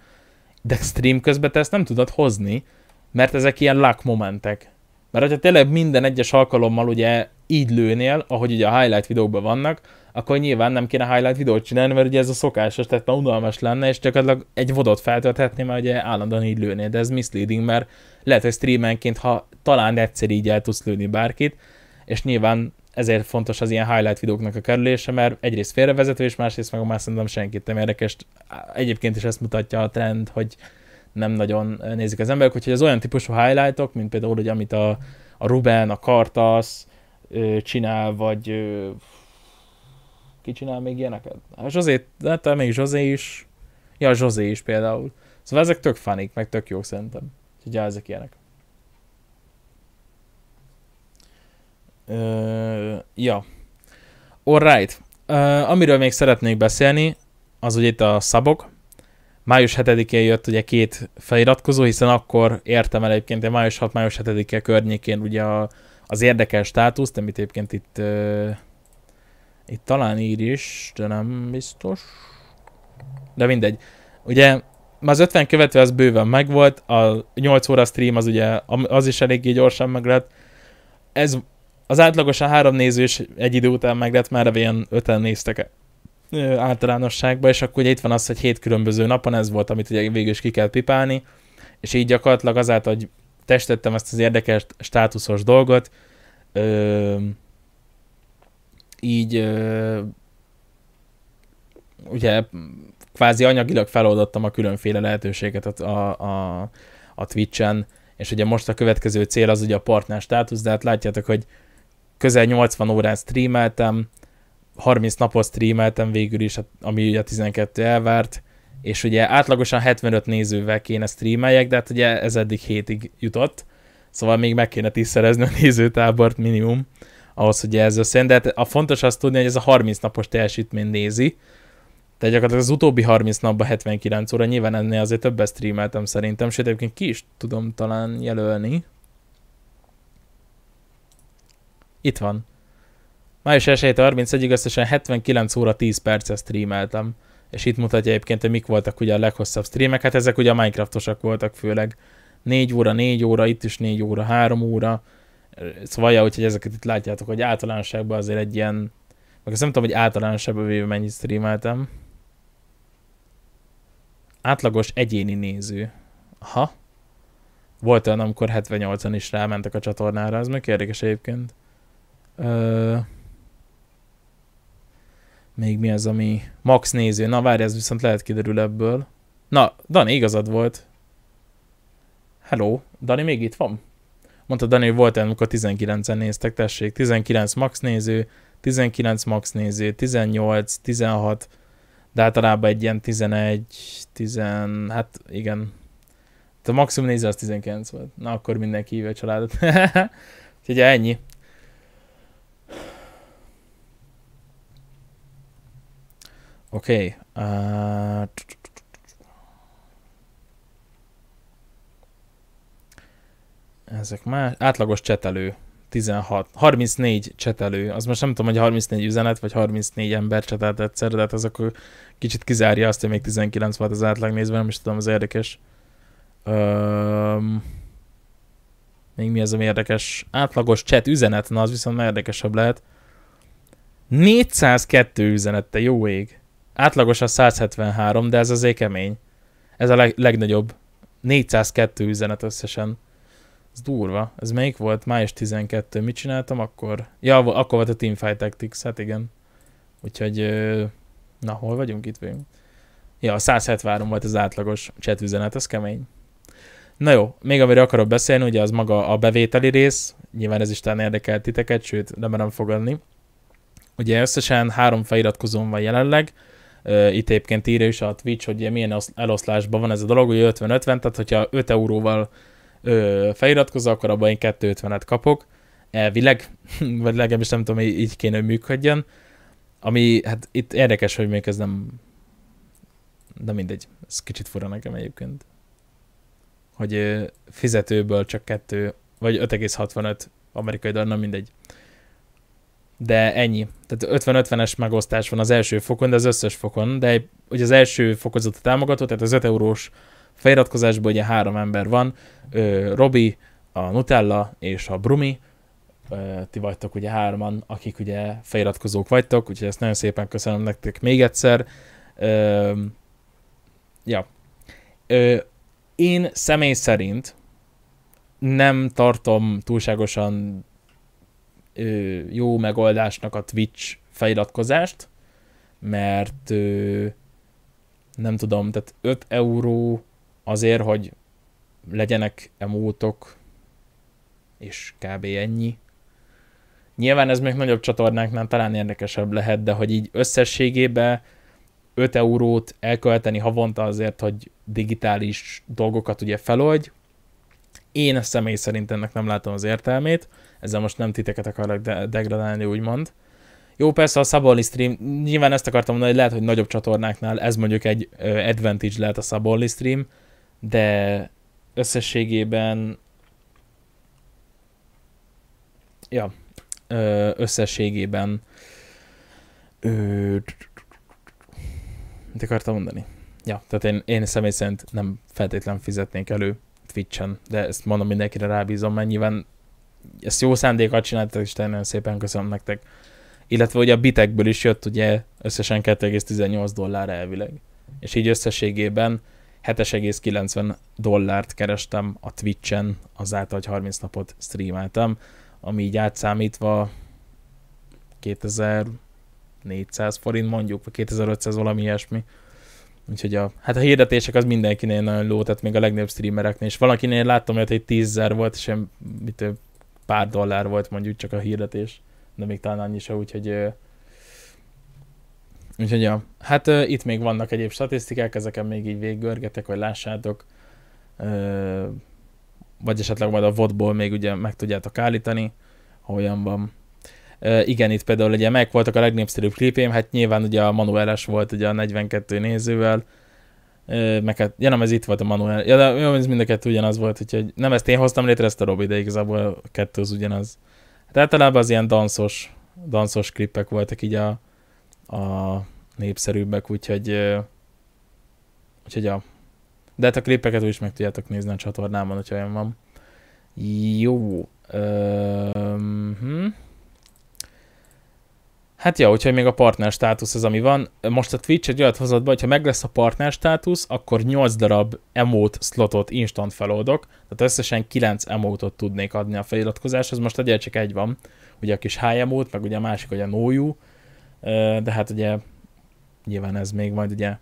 de stream közben te ezt nem tudod hozni, mert ezek ilyen luck momentek. Mert ha tényleg minden egyes alkalommal ugye így lőnél, ahogy ugye a highlight videókban vannak, akkor nyilván nem kéne highlight videót csinálni, mert ugye ez a szokásos, tehát már unalmas lenne, és csak egy vodot feltölthetné, mert ugye állandóan így lőnél, de ez misleading, mert lehet, hogy streamenként, ha talán egyszer így el tudsz lőni bárkit, és nyilván ezért fontos az ilyen highlight videóknak a kerülése, mert egyrészt félrevezető, és másrészt meg más szerintem senkit nem érdekes. Egyébként is ezt mutatja a trend, hogy nem nagyon nézik az emberek, hogy az olyan típusú highlightok, mint például, hogy amit a, a Ruben, a Kartasz csinál, vagy ki csinál még ilyeneket? Hát Zsozé, hát még Zsozé is, ja Zsozé is például. Szóval ezek tök fanik, meg tök jók szerintem. Úgyhogy ja, ezek ilyenek. Uh, ja. Alright. Uh, amiről még szeretnék beszélni, az ugye itt a szabok május 7-én jött ugye két feliratkozó, hiszen akkor értem el egyébként, május 6, május 7-e környékén ugye a, az érdekel státuszt, amit egyébként itt, uh, itt talán ír is, de nem biztos. De mindegy. Ugye már az 50 követő az bőven megvolt, a 8 óra stream az ugye az is eléggé gyorsan meg lett. Ez az átlagosan három nézős egy idő után meg lett, már ilyen öten néztek általánosságban, és akkor ugye itt van az, hogy hét különböző napon ez volt, amit ugye végül is ki kell pipálni, és így gyakorlatilag azáltal, hogy testettem ezt az érdekes státuszos dolgot, ö, így ö, ugye kvázi anyagilag feloldottam a különféle lehetőséget a, a, a Twitch-en, és ugye most a következő cél az ugye a partner státusz, de hát látjátok, hogy közel 80 órán streameltem, 30 napot streameltem végül is, hát, ami ugye 12 elvárt, és ugye átlagosan 75 nézővel kéne streameljek, de hát ugye ez eddig hétig jutott, szóval még meg kéne tízszerezni a nézőtábort minimum, ahhoz, hogy ez összejön, de hát a fontos azt tudni, hogy ez a 30 napos teljesítmény nézi, tehát gyakorlatilag az utóbbi 30 napban 79 óra, nyilván ennél azért többet streameltem szerintem, sőt egyébként ki is tudom talán jelölni. Itt van, Május 1 31-ig összesen 79 óra 10 percet streameltem. És itt mutatja egyébként, hogy mik voltak ugye a leghosszabb streamek. Hát ezek ugye a Minecraftosak voltak főleg. 4 óra, 4 óra, itt is 4 óra, 3 óra. Szóval, ja, úgyhogy ezeket itt látjátok, hogy általánosságban azért egy ilyen... Meg azt nem tudom, hogy általánosságban véve mennyit streameltem. Átlagos egyéni néző. Aha. Volt olyan, amikor 78-an is rámentek a csatornára, ez meg érdekes egyébként. Ö még mi az, ami max néző. Na várj, ez viszont lehet kiderül ebből. Na, Dani, igazad volt. Hello, Dani még itt van? Mondta Dani, hogy volt amikor 19-en néztek, tessék, 19 max néző, 19 max néző, 18, 16, de általában egy ilyen 11, 10, hát igen. A maximum néző az 19 volt. Na, akkor mindenki hívja a családot. Úgyhogy ennyi. Okay. Äh, ezek már átlagos csetelő. 16, 34 csetelő. Az most nem tudom, hogy 34 üzenet, vagy 34 ember csetelt egyszer, de hát ez akkor kicsit kizárja azt, hogy még 19 volt az átlag nézve, nem is tudom, az érdekes. Um, még mi az, ami érdekes? Átlagos chat üzenet, na az viszont már érdekesebb lehet. 402 üzenette, jó ég. Átlagos a 173, de ez az kemény. Ez a leg, legnagyobb. 402 üzenet összesen. Ez durva. Ez melyik volt? Május 12. Mit csináltam akkor? Ja, akkor volt a Teamfight Tactics, hát igen. Úgyhogy, na, hol vagyunk? Itt vagyunk. Ja, a 173 volt az átlagos chat üzenet, ez kemény. Na jó, még amire akarok beszélni, ugye az maga a bevételi rész, nyilván ez is talán érdekel titeket, sőt, nem merem fogadni. Ugye összesen három feliratkozón van jelenleg, itt egyébként írja is a Twitch, hogy milyen eloszlásban van ez a dolog, hogy 50-50, tehát hogyha 5 euróval feliratkozol, akkor abban én 250-et kapok, elvileg, vagy legalábbis nem tudom, így kéne, hogy működjön, ami hát itt érdekes, hogy még ez nem, de mindegy, ez kicsit fura nekem egyébként, hogy fizetőből csak 2, vagy 5,65 amerikai dollár, nem mindegy de ennyi. Tehát 50-50-es megosztás van az első fokon, de az összes fokon, de hogy az első fokozott a támogató, tehát az 5 eurós feliratkozásban ugye három ember van, ö, Robi, a Nutella és a Brumi, ö, ti vagytok ugye hárman, akik ugye feliratkozók vagytok, úgyhogy ezt nagyon szépen köszönöm nektek még egyszer. Ö, ja. Ö, én személy szerint nem tartom túlságosan ö, jó megoldásnak a Twitch feliratkozást, mert ö, nem tudom, tehát 5 euró azért, hogy legyenek emótok, és kb. ennyi. Nyilván ez még nagyobb csatornáknál talán érdekesebb lehet, de hogy így összességében 5 eurót elkölteni havonta azért, hogy digitális dolgokat ugye feloldj, én személy szerint ennek nem látom az értelmét ezzel most nem titeket akarok de- degradálni, úgymond. Jó, persze a Szabolli stream, nyilván ezt akartam mondani, hogy lehet, hogy nagyobb csatornáknál ez mondjuk egy advantage lehet a Szabolli stream, de összességében ja, összességében mit akartam mondani? Ja, tehát én, én személy szerint nem feltétlen fizetnék elő Twitch-en, de ezt mondom mindenkire rábízom, mert nyilván ezt jó szándékkal csináltak, és nagyon szépen köszönöm nektek. Illetve ugye a bitekből is jött ugye összesen 2,18 dollár elvileg. És így összességében 7,90 dollárt kerestem a Twitch-en azáltal, hogy 30 napot streameltem, ami így átszámítva 2400 forint mondjuk, vagy 2500 valami ilyesmi. Úgyhogy a, hát a hirdetések az mindenkinél nagyon ló, tehát még a legnagyobb streamereknél, és valakinél láttam, hogy egy 10 volt, és én mit, pár dollár volt mondjuk csak a hirdetés, de még talán annyi se, úgyhogy Úgyhogy ja, hát uh, itt még vannak egyéb statisztikák, ezeken még így végiggörgetek, hogy lássátok. Uh, vagy esetleg majd a vodból még ugye meg tudjátok állítani, ha olyan van. Uh, igen, itt például ugye meg voltak a legnépszerűbb klipém, hát nyilván ugye a manueles volt ugye a 42 nézővel, meg hát, ja nem, ez itt volt a manuál. Ja, de jó, ez mind a kettő ugyanaz volt, úgyhogy nem ezt én hoztam létre, ezt a Robi, de igazából a kettő az ugyanaz. Hát általában az ilyen danszos, danszos klipek voltak így a, a népszerűbbek, úgyhogy, úgyhogy a. De hát a klippeket is meg tudjátok nézni a csatornámon, hogyha olyan van. Jó. Öhm. Hát ja, hogyha még a partner státusz az, ami van. Most a Twitch egy olyat hozott be, hogyha meg lesz a partner státusz, akkor 8 darab emót slotot instant feloldok, tehát összesen 9 emótot tudnék adni a feliratkozáshoz. Most egyel csak egy van, ugye a kis high emót, meg ugye a másik, ugye a no you, de hát ugye nyilván ez még majd ugye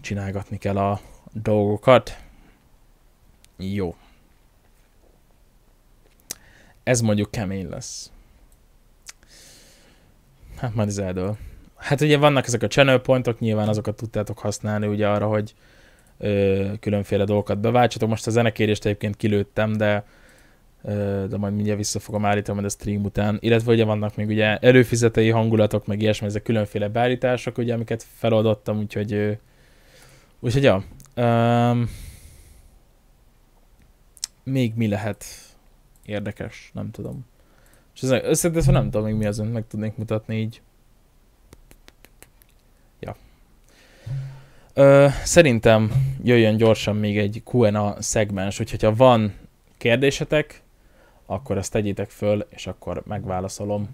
csinálgatni kell a dolgokat. Jó. Ez mondjuk kemény lesz. Hát majd az eldől. Hát ugye vannak ezek a channel pointok, nyilván azokat tudtátok használni ugye arra, hogy ö, különféle dolgokat beváltsatok. Most a zenekérést egyébként kilőttem, de ö, de majd mindjárt vissza fogom állítani majd a stream után. Illetve ugye vannak még ugye előfizetei hangulatok, meg ilyesmi, ezek különféle beállítások, ugye, amiket feloldottam, úgyhogy ö, úgyhogy ja. Ö, még mi lehet érdekes, nem tudom. És ez összeteszve nem tudom még mi azon meg tudnék mutatni így. Ja. Ö, szerintem jöjjön gyorsan még egy Q&A szegmens, úgyhogy ha van kérdésetek, akkor ezt tegyétek föl, és akkor megválaszolom.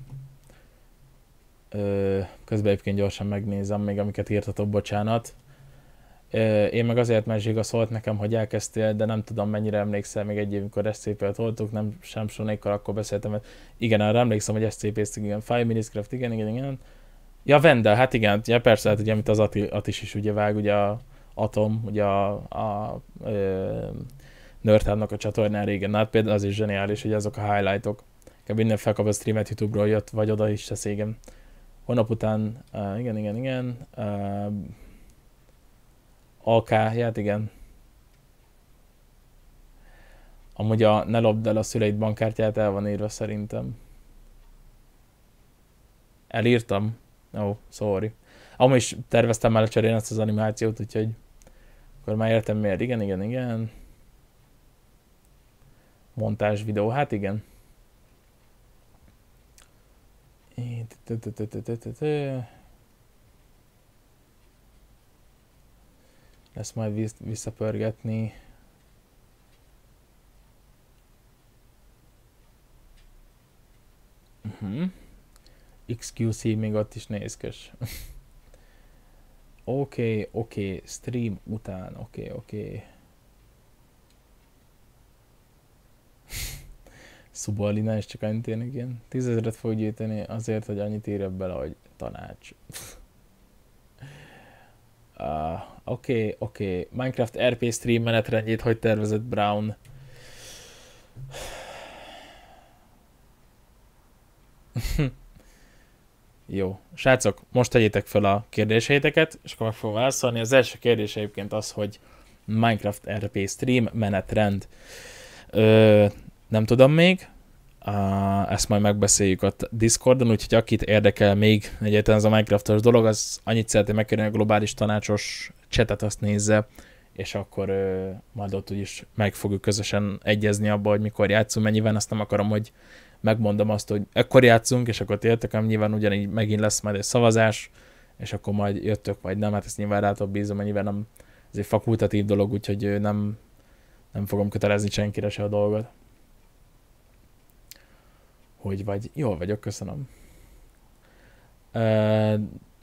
Ö, közben egyébként gyorsan megnézem még, amiket írtatok, bocsánat. Én meg azért, mert Zsiga szólt nekem, hogy elkezdtél, de nem tudom mennyire emlékszel, még egy év, amikor scp t voltuk, nem sem sonékkal, akkor beszéltem, mert igen, arra emlékszem, hogy SCP-ztünk, igen, Five Minutes Craft, igen, igen, igen. Ja, Vendel, hát igen, ja, persze, hát ugye, amit az Ati, Atis is ugye vág, ugye a Atom, ugye a, a ö, a csatornán régen, hát például az is zseniális, hogy azok a highlightok. Kb. minden felkap a streamet YouTube-ról jött, vagy oda is tesz, igen. Honap után, uh, igen, igen, igen, uh, ak hát igen. Amúgy a ne lopd el a szüleid bankkártyát el van írva szerintem. Elírtam? Ó, oh, sorry. Amúgy is terveztem már cserén ezt az animációt, úgyhogy akkor már értem miért. Igen, igen, igen. Montás videó, hát igen. Itt, Ezt majd visszapörgetni. Uh mhm. -huh. XQC még ott is nézkes. Oké, oké, okay, stream után, oké, okay, oké. Okay. is csak annyit érnek ilyen. Tízezeret fog gyűjteni azért, hogy annyit írja bele, hogy tanács. uh, Oké, oké. Minecraft RP stream menetrendjét hogy tervezett Brown? Jó. Srácok, most tegyétek fel a kérdéseiteket, és akkor meg fogom válaszolni. Az első kérdés egyébként az, hogy Minecraft RP stream menetrend. Ö, nem tudom még, ezt majd megbeszéljük a Discordon, úgyhogy akit érdekel még egyetlen ez a Minecraftos dolog, az annyit szeretném megkérni, a globális tanácsos csetet azt nézze, és akkor ö, majd ott úgyis meg fogjuk közösen egyezni abba, hogy mikor játszunk, mert nyilván azt nem akarom, hogy megmondom azt, hogy ekkor játszunk, és akkor tértek, hanem nyilván ugyanígy megint lesz majd egy szavazás, és akkor majd jöttök, vagy nem, hát ezt nyilván rátok bízom, mert nyilván nem, ez egy fakultatív dolog, úgyhogy nem, nem fogom kötelezni senkire se a dolgot hogy vagy, jól vagyok, köszönöm.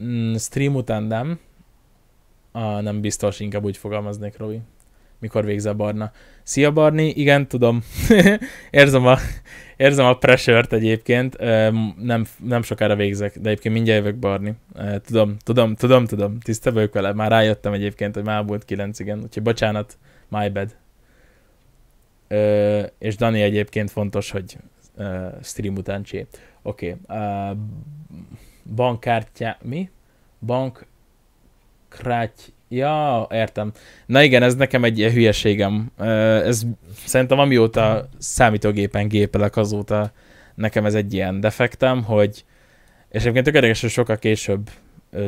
Uh, stream után nem, uh, nem biztos, inkább úgy fogalmaznék, Robi. Mikor végzel Barna? Szia Barni, igen, tudom. érzem, a, érzem a pressure-t egyébként. Uh, nem, nem sokára végzek, de egyébként mindjárt jövök Barni. Uh, tudom, tudom, tudom, tudom. Tiszta vagyok vele. Már rájöttem egyébként, hogy már volt 9, igen. Úgyhogy bocsánat, my bad. Uh, és Dani egyébként fontos, hogy uh, stream után csé. Oké. Okay. Uh, bankkártya... Mi? Bank... Kráty... Ja, értem. Na igen, ez nekem egy ilyen hülyeségem. Uh, ez szerintem amióta számítógépen gépelek azóta nekem ez egy ilyen defektem, hogy és egyébként tök érdekes, hogy sokkal később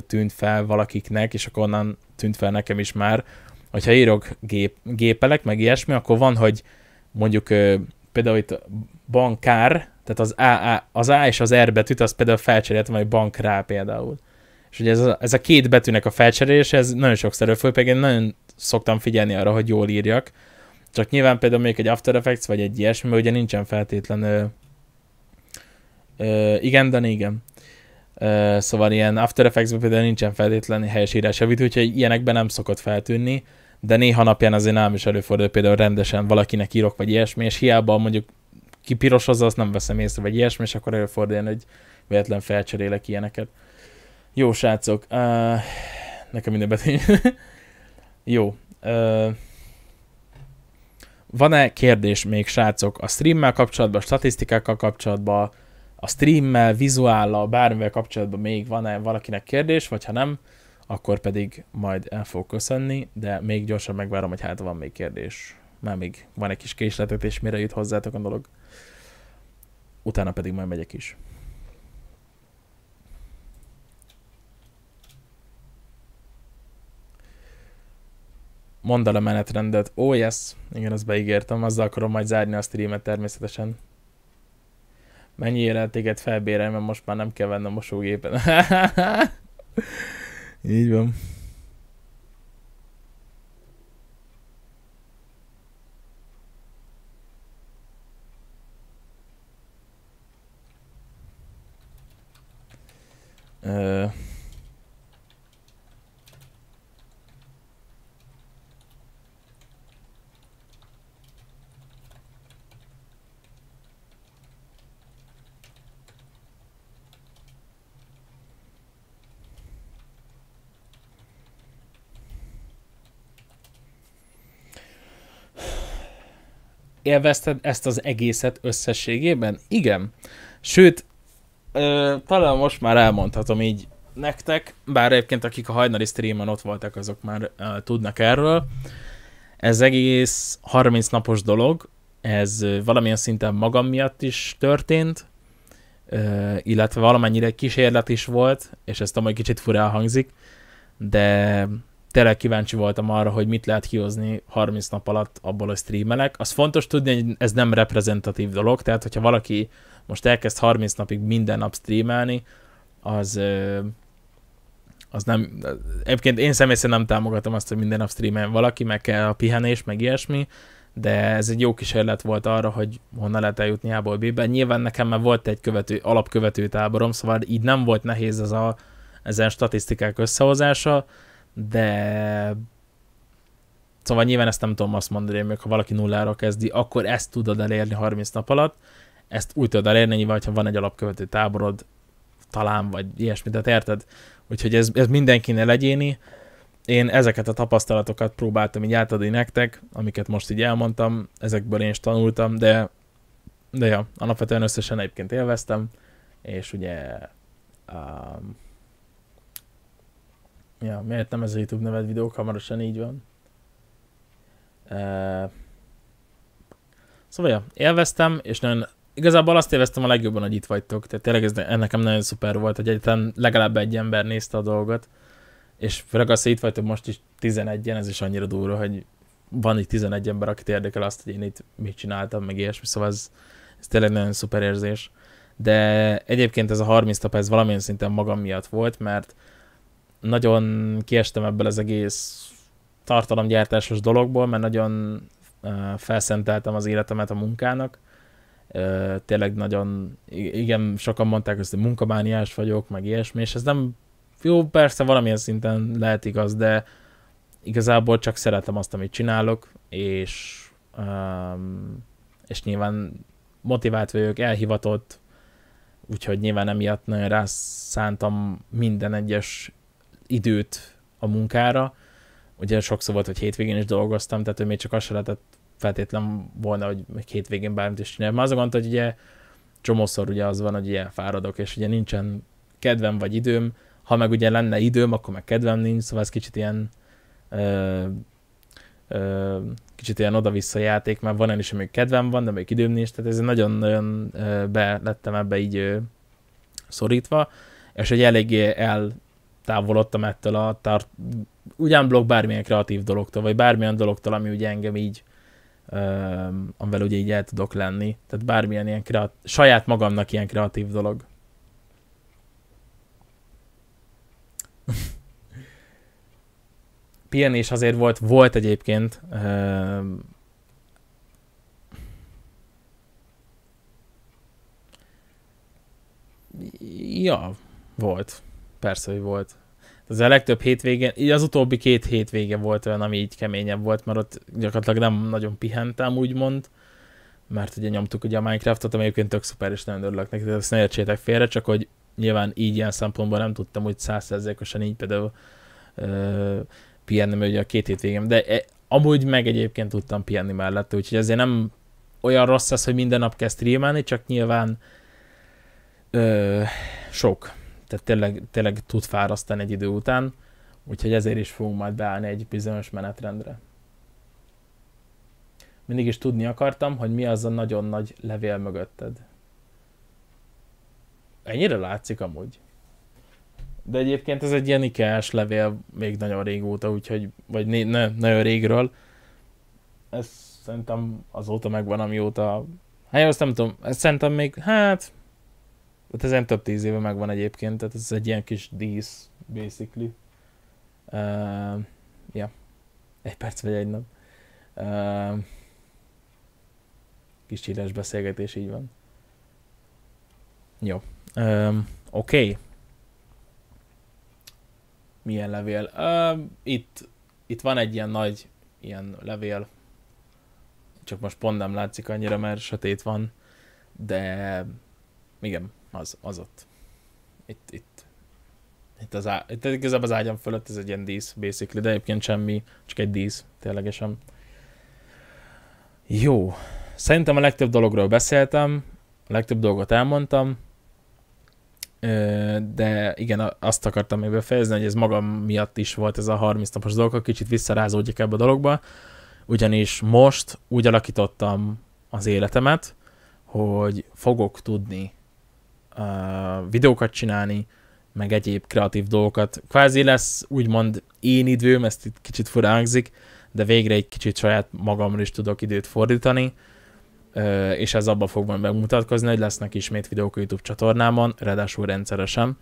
tűnt fel valakiknek, és akkor onnan tűnt fel nekem is már, hogyha írok gép, gépelek, meg ilyesmi, akkor van, hogy mondjuk például itt bankár, tehát az A, A, az A és az R betűt, az például felcseréltem, hogy bankrá például. És ugye ez a, ez a két betűnek a felcserélése, ez nagyon sokszor előfordul, pedig én nagyon szoktam figyelni arra, hogy jól írjak. Csak nyilván például még egy After Effects, vagy egy ilyesmi, mert ugye nincsen feltétlen ö, ö, igen, de igen. Ö, szóval ilyen After Effects-ben például nincsen feltétlen helyes írásavítő, úgyhogy ilyenekben nem szokott feltűnni de néha napján azért nem is előfordul, például rendesen valakinek írok, vagy ilyesmi, és hiába mondjuk ki pirosozza, azt nem veszem észre, vagy ilyesmi, és akkor előfordul hogy véletlen felcserélek ilyeneket. Jó, srácok, uh, nekem minden betény. Jó. Uh, van-e kérdés még, srácok, a streammel kapcsolatban, a statisztikákkal kapcsolatban, a streammel, vizuállal, bármivel kapcsolatban még van-e valakinek kérdés, vagy ha nem, akkor pedig majd el fog köszönni, de még gyorsan megvárom, hogy hát van még kérdés. Már még van egy kis késletet, és mire jut hozzátok a dolog. Utána pedig majd megyek is. Mondd el a menetrendet. Ó, oh, yes. Igen, azt beígértem. Azzal akarom majd zárni a streamet természetesen. Mennyire téged felbérelem, mert most már nem kell vennem a mosógépen. Így van. Uh... élvezted ezt az egészet összességében? Igen. Sőt, ö, talán most már elmondhatom így nektek, bár egyébként akik a hajnali streamen ott voltak, azok már ö, tudnak erről. Ez egész 30 napos dolog, ez valamilyen szinten magam miatt is történt, ö, illetve valamennyire kísérlet is volt, és ez tudom, hogy kicsit furán hangzik, de tényleg kíváncsi voltam arra, hogy mit lehet kihozni 30 nap alatt abból, a streamelek. Az fontos tudni, hogy ez nem reprezentatív dolog, tehát hogyha valaki most elkezd 30 napig minden nap streamelni, az, az nem, egyébként én személy nem támogatom azt, hogy minden nap streamel. valaki, meg kell a pihenés, meg ilyesmi, de ez egy jó kísérlet volt arra, hogy honnan lehet eljutni A-ból B-be. Nyilván nekem már volt egy követő, alapkövető táborom, szóval így nem volt nehéz ez a, ezen statisztikák összehozása, de szóval nyilván ezt nem tudom azt mondani, hogy ha valaki nullára kezdi, akkor ezt tudod elérni 30 nap alatt, ezt úgy tudod elérni, nyilván, hogyha van egy alapkövető táborod, talán, vagy ilyesmit, tehát érted? Úgyhogy ez, ez mindenkinél egyéni. Én ezeket a tapasztalatokat próbáltam így átadni nektek, amiket most így elmondtam, ezekből én is tanultam, de, de ja, alapvetően összesen egyébként élveztem, és ugye um, Ja, miért nem ez a YouTube neved videók? Hamarosan így van. Uh, szóval, ja, élveztem, és nagyon, igazából azt élveztem a legjobban, hogy itt vagytok. Tehát tényleg ez nekem nagyon szuper volt, hogy egyetlen legalább egy ember nézte a dolgot. És főleg azt, hogy itt vagytok most is 11-en, ez is annyira durva, hogy van itt 11 ember, akit érdekel azt, hogy én itt mit csináltam, meg ilyesmi, szóval ez, ez tényleg nagyon szuper érzés. De egyébként ez a 30 tap, ez valamilyen szinten magam miatt volt, mert nagyon kiestem ebből az egész tartalomgyártásos dologból, mert nagyon felszenteltem az életemet a munkának. Tényleg nagyon, igen, sokan mondták, hogy munkamániás vagyok, meg ilyesmi, és ez nem, jó, persze valamilyen szinten lehet igaz, de igazából csak szeretem azt, amit csinálok, és, és nyilván motivált vagyok, elhivatott, úgyhogy nyilván emiatt nagyon rászántam minden egyes időt a munkára. Ugye sokszor volt, hogy hétvégén is dolgoztam, tehát ő még csak azt se lehetett feltétlen volna, hogy még hétvégén bármit is csinál. Már az a gond, hogy ugye csomószor ugye az van, hogy ilyen fáradok, és ugye nincsen kedvem vagy időm, ha meg ugye lenne időm, akkor meg kedvem nincs, szóval ez kicsit ilyen ö, ö, kicsit ilyen oda-vissza játék, mert van olyan is, amíg kedvem van, de még időm nincs, tehát ez nagyon-nagyon be lettem ebbe így ö, szorítva, és egy eléggé el távolodtam ettől a tart, ugyan bármilyen kreatív dologtól, vagy bármilyen dologtól, ami ugye engem így uh, amivel ugye így el tudok lenni. Tehát bármilyen ilyen kreat- saját magamnak ilyen kreatív dolog. Pihenés azért volt, volt egyébként. uh, ja, volt. Persze, hogy volt az a legtöbb hétvégén, így az utóbbi két hétvége volt olyan, ami így keményebb volt, mert ott gyakorlatilag nem nagyon pihentem, úgymond, mert ugye nyomtuk ugye a Minecraftot, ami egyébként tök szuper, és nagyon örülök neki, ezt ne értsétek félre, csak hogy nyilván így ilyen szempontból nem tudtam, hogy százszerzékosan így például ö, pihenni, ugye a két hétvégem, de e, amúgy meg egyébként tudtam pihenni mellett, úgyhogy azért nem olyan rossz ez, hogy minden nap kezd streamelni, csak nyilván ö, sok tehát tényleg, tényleg tud fárasztani egy idő után, úgyhogy ezért is fogunk majd beállni egy bizonyos menetrendre. Mindig is tudni akartam, hogy mi az a nagyon nagy levél mögötted. Ennyire látszik amúgy. De egyébként ez egy ilyen ikás levél még nagyon régóta, úgyhogy, vagy né, ne, nagyon régről. Ez szerintem azóta megvan, amióta... Hát azt nem tudom, ez szerintem még, hát Hát ez nem több tíz éve megvan egyébként, tehát ez egy ilyen kis dísz, basically. Uh, ehm, yeah. Egy perc vagy egy nap. Uh, kis csíles beszélgetés, így van. Jó. Um, Oké. Okay. Milyen levél? Uh, itt, itt van egy ilyen nagy ilyen levél. Csak most pont nem látszik annyira, mert sötét van. De igen, az, az ott. Itt, itt. Itt, az á, itt igazából az ágyam fölött ez egy ilyen dísz, basically, de egyébként semmi, csak egy dísz, ténylegesen. Jó. Szerintem a legtöbb dologról beszéltem, a legtöbb dolgot elmondtam, de igen, azt akartam még befejezni, hogy ez magam miatt is volt ez a 30 napos dolog, kicsit visszarázódjak ebbe a dologba, ugyanis most úgy alakítottam az életemet, hogy fogok tudni videókat csinálni, meg egyéb kreatív dolgokat. Kvázi lesz úgymond én időm, ezt itt kicsit furánzik, de végre egy kicsit saját magamra is tudok időt fordítani, és ez abban fog majd megmutatkozni, hogy lesznek ismét videók a YouTube csatornámon, ráadásul rendszeresen.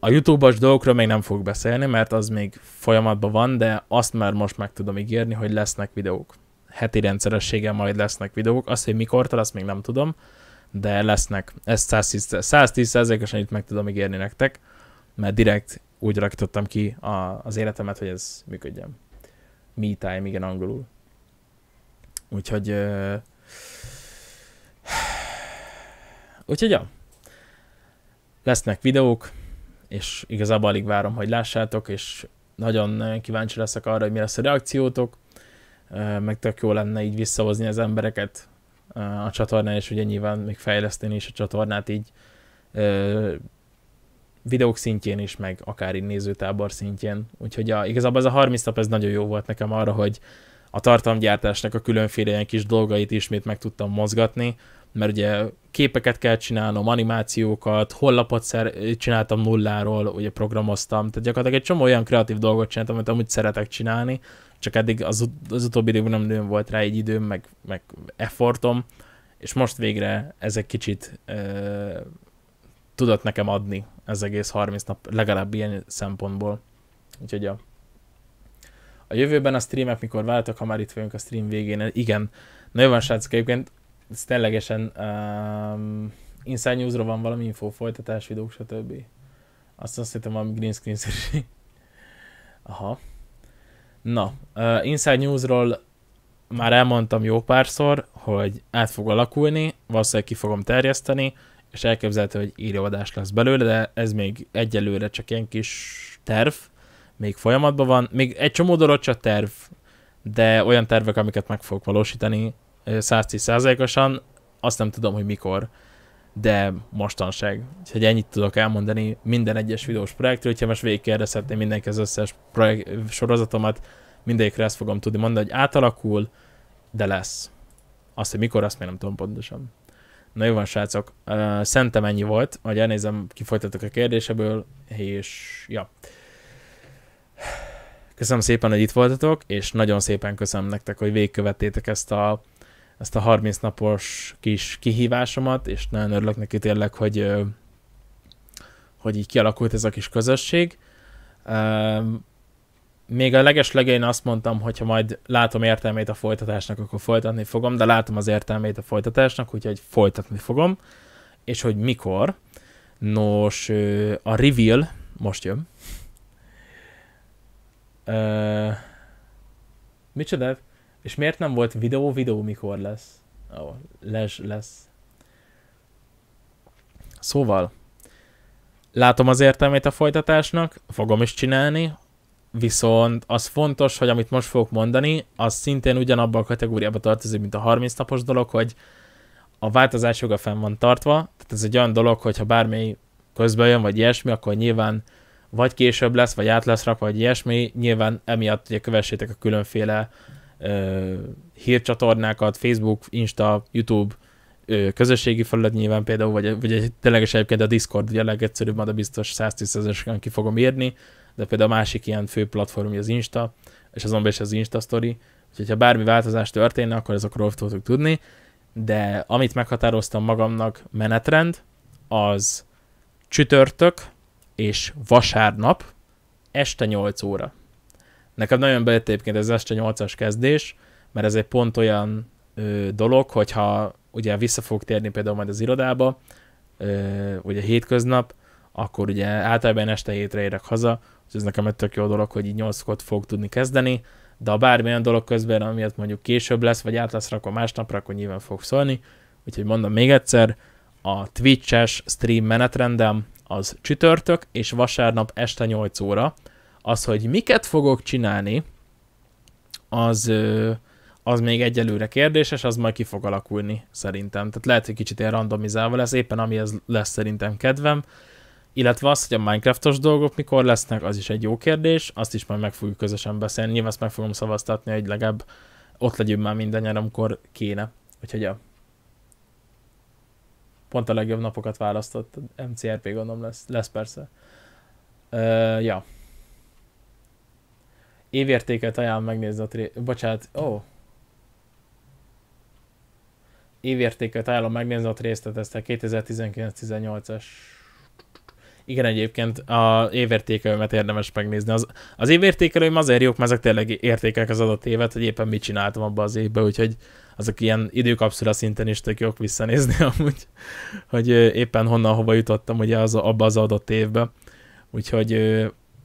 A YouTube-os dolgokról még nem fog beszélni, mert az még folyamatban van, de azt már most meg tudom ígérni, hogy lesznek videók. Heti rendszerességgel majd lesznek videók, azt, hogy mikor, azt még nem tudom de lesznek. Ezt 110%-osan itt meg tudom ígérni nektek, mert direkt úgy rakítottam ki a, az életemet, hogy ez működjön. Me time, igen, angolul. Úgyhogy... Uh, úgyhogy, ja. Lesznek videók, és igazából alig várom, hogy lássátok, és nagyon kíváncsi leszek arra, hogy mi lesz a reakciótok, meg tök jó lenne így visszahozni az embereket a csatornán, és ugye nyilván még fejleszteni is a csatornát így ö, videók szintjén is, meg akár így nézőtábor szintjén. Úgyhogy a, igazából ez a 30 nap ez nagyon jó volt nekem arra, hogy a tartalomgyártásnak a különféle ilyen kis dolgait ismét meg tudtam mozgatni, mert ugye képeket kell csinálnom, animációkat, hollapot szer- csináltam nulláról, ugye programoztam, tehát gyakorlatilag egy csomó olyan kreatív dolgot csináltam, amit amúgy szeretek csinálni, csak eddig az, az utóbbi időben nem, nagyon volt rá egy időm, meg, meg effortom, és most végre ez egy kicsit euh, tudott nekem adni ez egész 30 nap, legalább ilyen szempontból. Úgyhogy a, a jövőben a streamek, mikor váltak, ha már itt vagyunk a stream végén, igen, nagyon van srácok, egyébként ez ténylegesen um, Inside news van valami info, folytatás, videók, stb. Azt azt hittem valami green screen -szerűség. Aha. Na, uh, Inside news már elmondtam jó párszor, hogy át fog alakulni, valószínűleg ki fogom terjeszteni, és elképzelhető, hogy írjóadás lesz belőle, de ez még egyelőre csak ilyen kis terv, még folyamatban van, még egy csomó dolog csak terv, de olyan tervek, amiket meg fogok valósítani, 110%-osan, azt nem tudom, hogy mikor, de mostanság. Úgyhogy ennyit tudok elmondani minden egyes videós projektről, hogyha most végigkérdezhetném mindenki az összes projekt, sorozatomat, mindegyikre ezt fogom tudni mondani, hogy átalakul, de lesz. Azt, hogy mikor, azt még nem tudom pontosan. Na jó van, srácok. Uh, szerintem ennyi volt, hogy elnézem, kifolytatok a kérdéseből, és ja. Köszönöm szépen, hogy itt voltatok, és nagyon szépen köszönöm nektek, hogy végigkövettétek ezt a ezt a 30 napos kis kihívásomat, és nagyon örülök neki tényleg, hogy, hogy így kialakult ez a kis közösség. Még a leges legején azt mondtam, hogy ha majd látom értelmét a folytatásnak, akkor folytatni fogom, de látom az értelmét a folytatásnak, úgyhogy folytatni fogom, és hogy mikor. Nos, a reveal most jön. micsoda? És miért nem volt videó? Videó mikor lesz? Ó, oh, les lesz. Szóval, látom az értelmét a folytatásnak, fogom is csinálni, viszont az fontos, hogy amit most fogok mondani, az szintén ugyanabban a kategóriába tartozik, mint a 30 napos dolog, hogy a változás joga fenn van tartva, tehát ez egy olyan dolog, hogyha bármi közben jön, vagy ilyesmi, akkor nyilván vagy később lesz, vagy át lesz rakva, vagy ilyesmi, nyilván emiatt ugye kövessétek a különféle ö, hírcsatornákat, Facebook, Insta, YouTube, ö, közösségi felület nyilván például, vagy, vagy tényleg is egyébként a Discord, ugye a legegyszerűbb, ma de biztos 110%-en ki fogom írni, de például a másik ilyen fő platform az Insta, és azon is az Insta Story, úgyhogy ha bármi változás történne, akkor ezekről fogtok tudni, de amit meghatároztam magamnak menetrend, az csütörtök és vasárnap este 8 óra. Nekem nagyon bejött egyébként ez este 8-as kezdés, mert ez egy pont olyan ö, dolog, hogyha ugye vissza fog térni például majd az irodába, ö, ugye hétköznap, akkor ugye általában este hétre érek haza, és ez nekem egy tök jó dolog, hogy így 8 fog tudni kezdeni, de ha bármilyen dolog közben, amiatt mondjuk később lesz, vagy át lesz rakva másnapra, akkor nyilván fog szólni. Úgyhogy mondom még egyszer, a Twitch-es stream menetrendem az csütörtök és vasárnap este 8 óra, az, hogy miket fogok csinálni, az, az még egyelőre kérdéses, az majd ki fog alakulni szerintem. Tehát lehet, hogy kicsit ilyen randomizálva lesz, éppen ez lesz szerintem kedvem. Illetve az, hogy a Minecraftos dolgok mikor lesznek, az is egy jó kérdés, azt is majd meg fogjuk közösen beszélni. Nyilván ezt meg fogom szavaztatni, hogy legalább ott legyünk már minden nyár, amikor kéne. Úgyhogy a Pont a legjobb napokat választott. MCRP gondolom lesz, lesz persze. Uh, ja. Évértéket ajánlom megnézni a tré... Bocsánat, ó. Oh. Évértéket ajánlom megnézni a a 2019-18-as. Igen, egyébként a évértékelőmet érdemes megnézni. Az, az évértékelőim azért jók, mert ezek tényleg értékek az adott évet, hogy éppen mit csináltam abban az évben, úgyhogy azok ilyen időkapszula szinten is tök jók visszanézni amúgy, hogy éppen honnan hova jutottam ugye az, abba az adott évbe. Úgyhogy,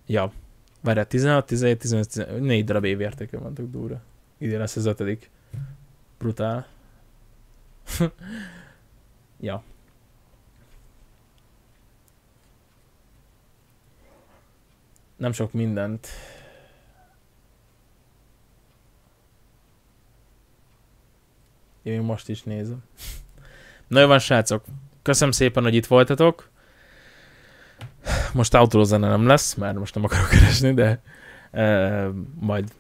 ja, Várjál, 16, 17, 18, 18 4 darab van, tök durva. Idén lesz az ötödik. Brutál. ja. Nem sok mindent. Én most is nézem. Na jó van, srácok. Köszönöm szépen, hogy itt voltatok. Most outdoor zene nem lesz, mert most nem akarok keresni, de e, majd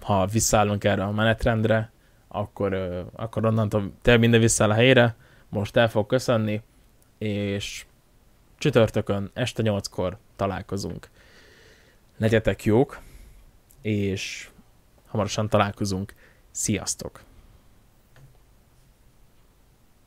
ha visszaállunk erre a menetrendre, akkor, e, akkor onnantól te minden visszaáll a helyére, most el fog köszönni, és csütörtökön este 8-kor találkozunk. Legyetek jók, és hamarosan találkozunk. Sziasztok!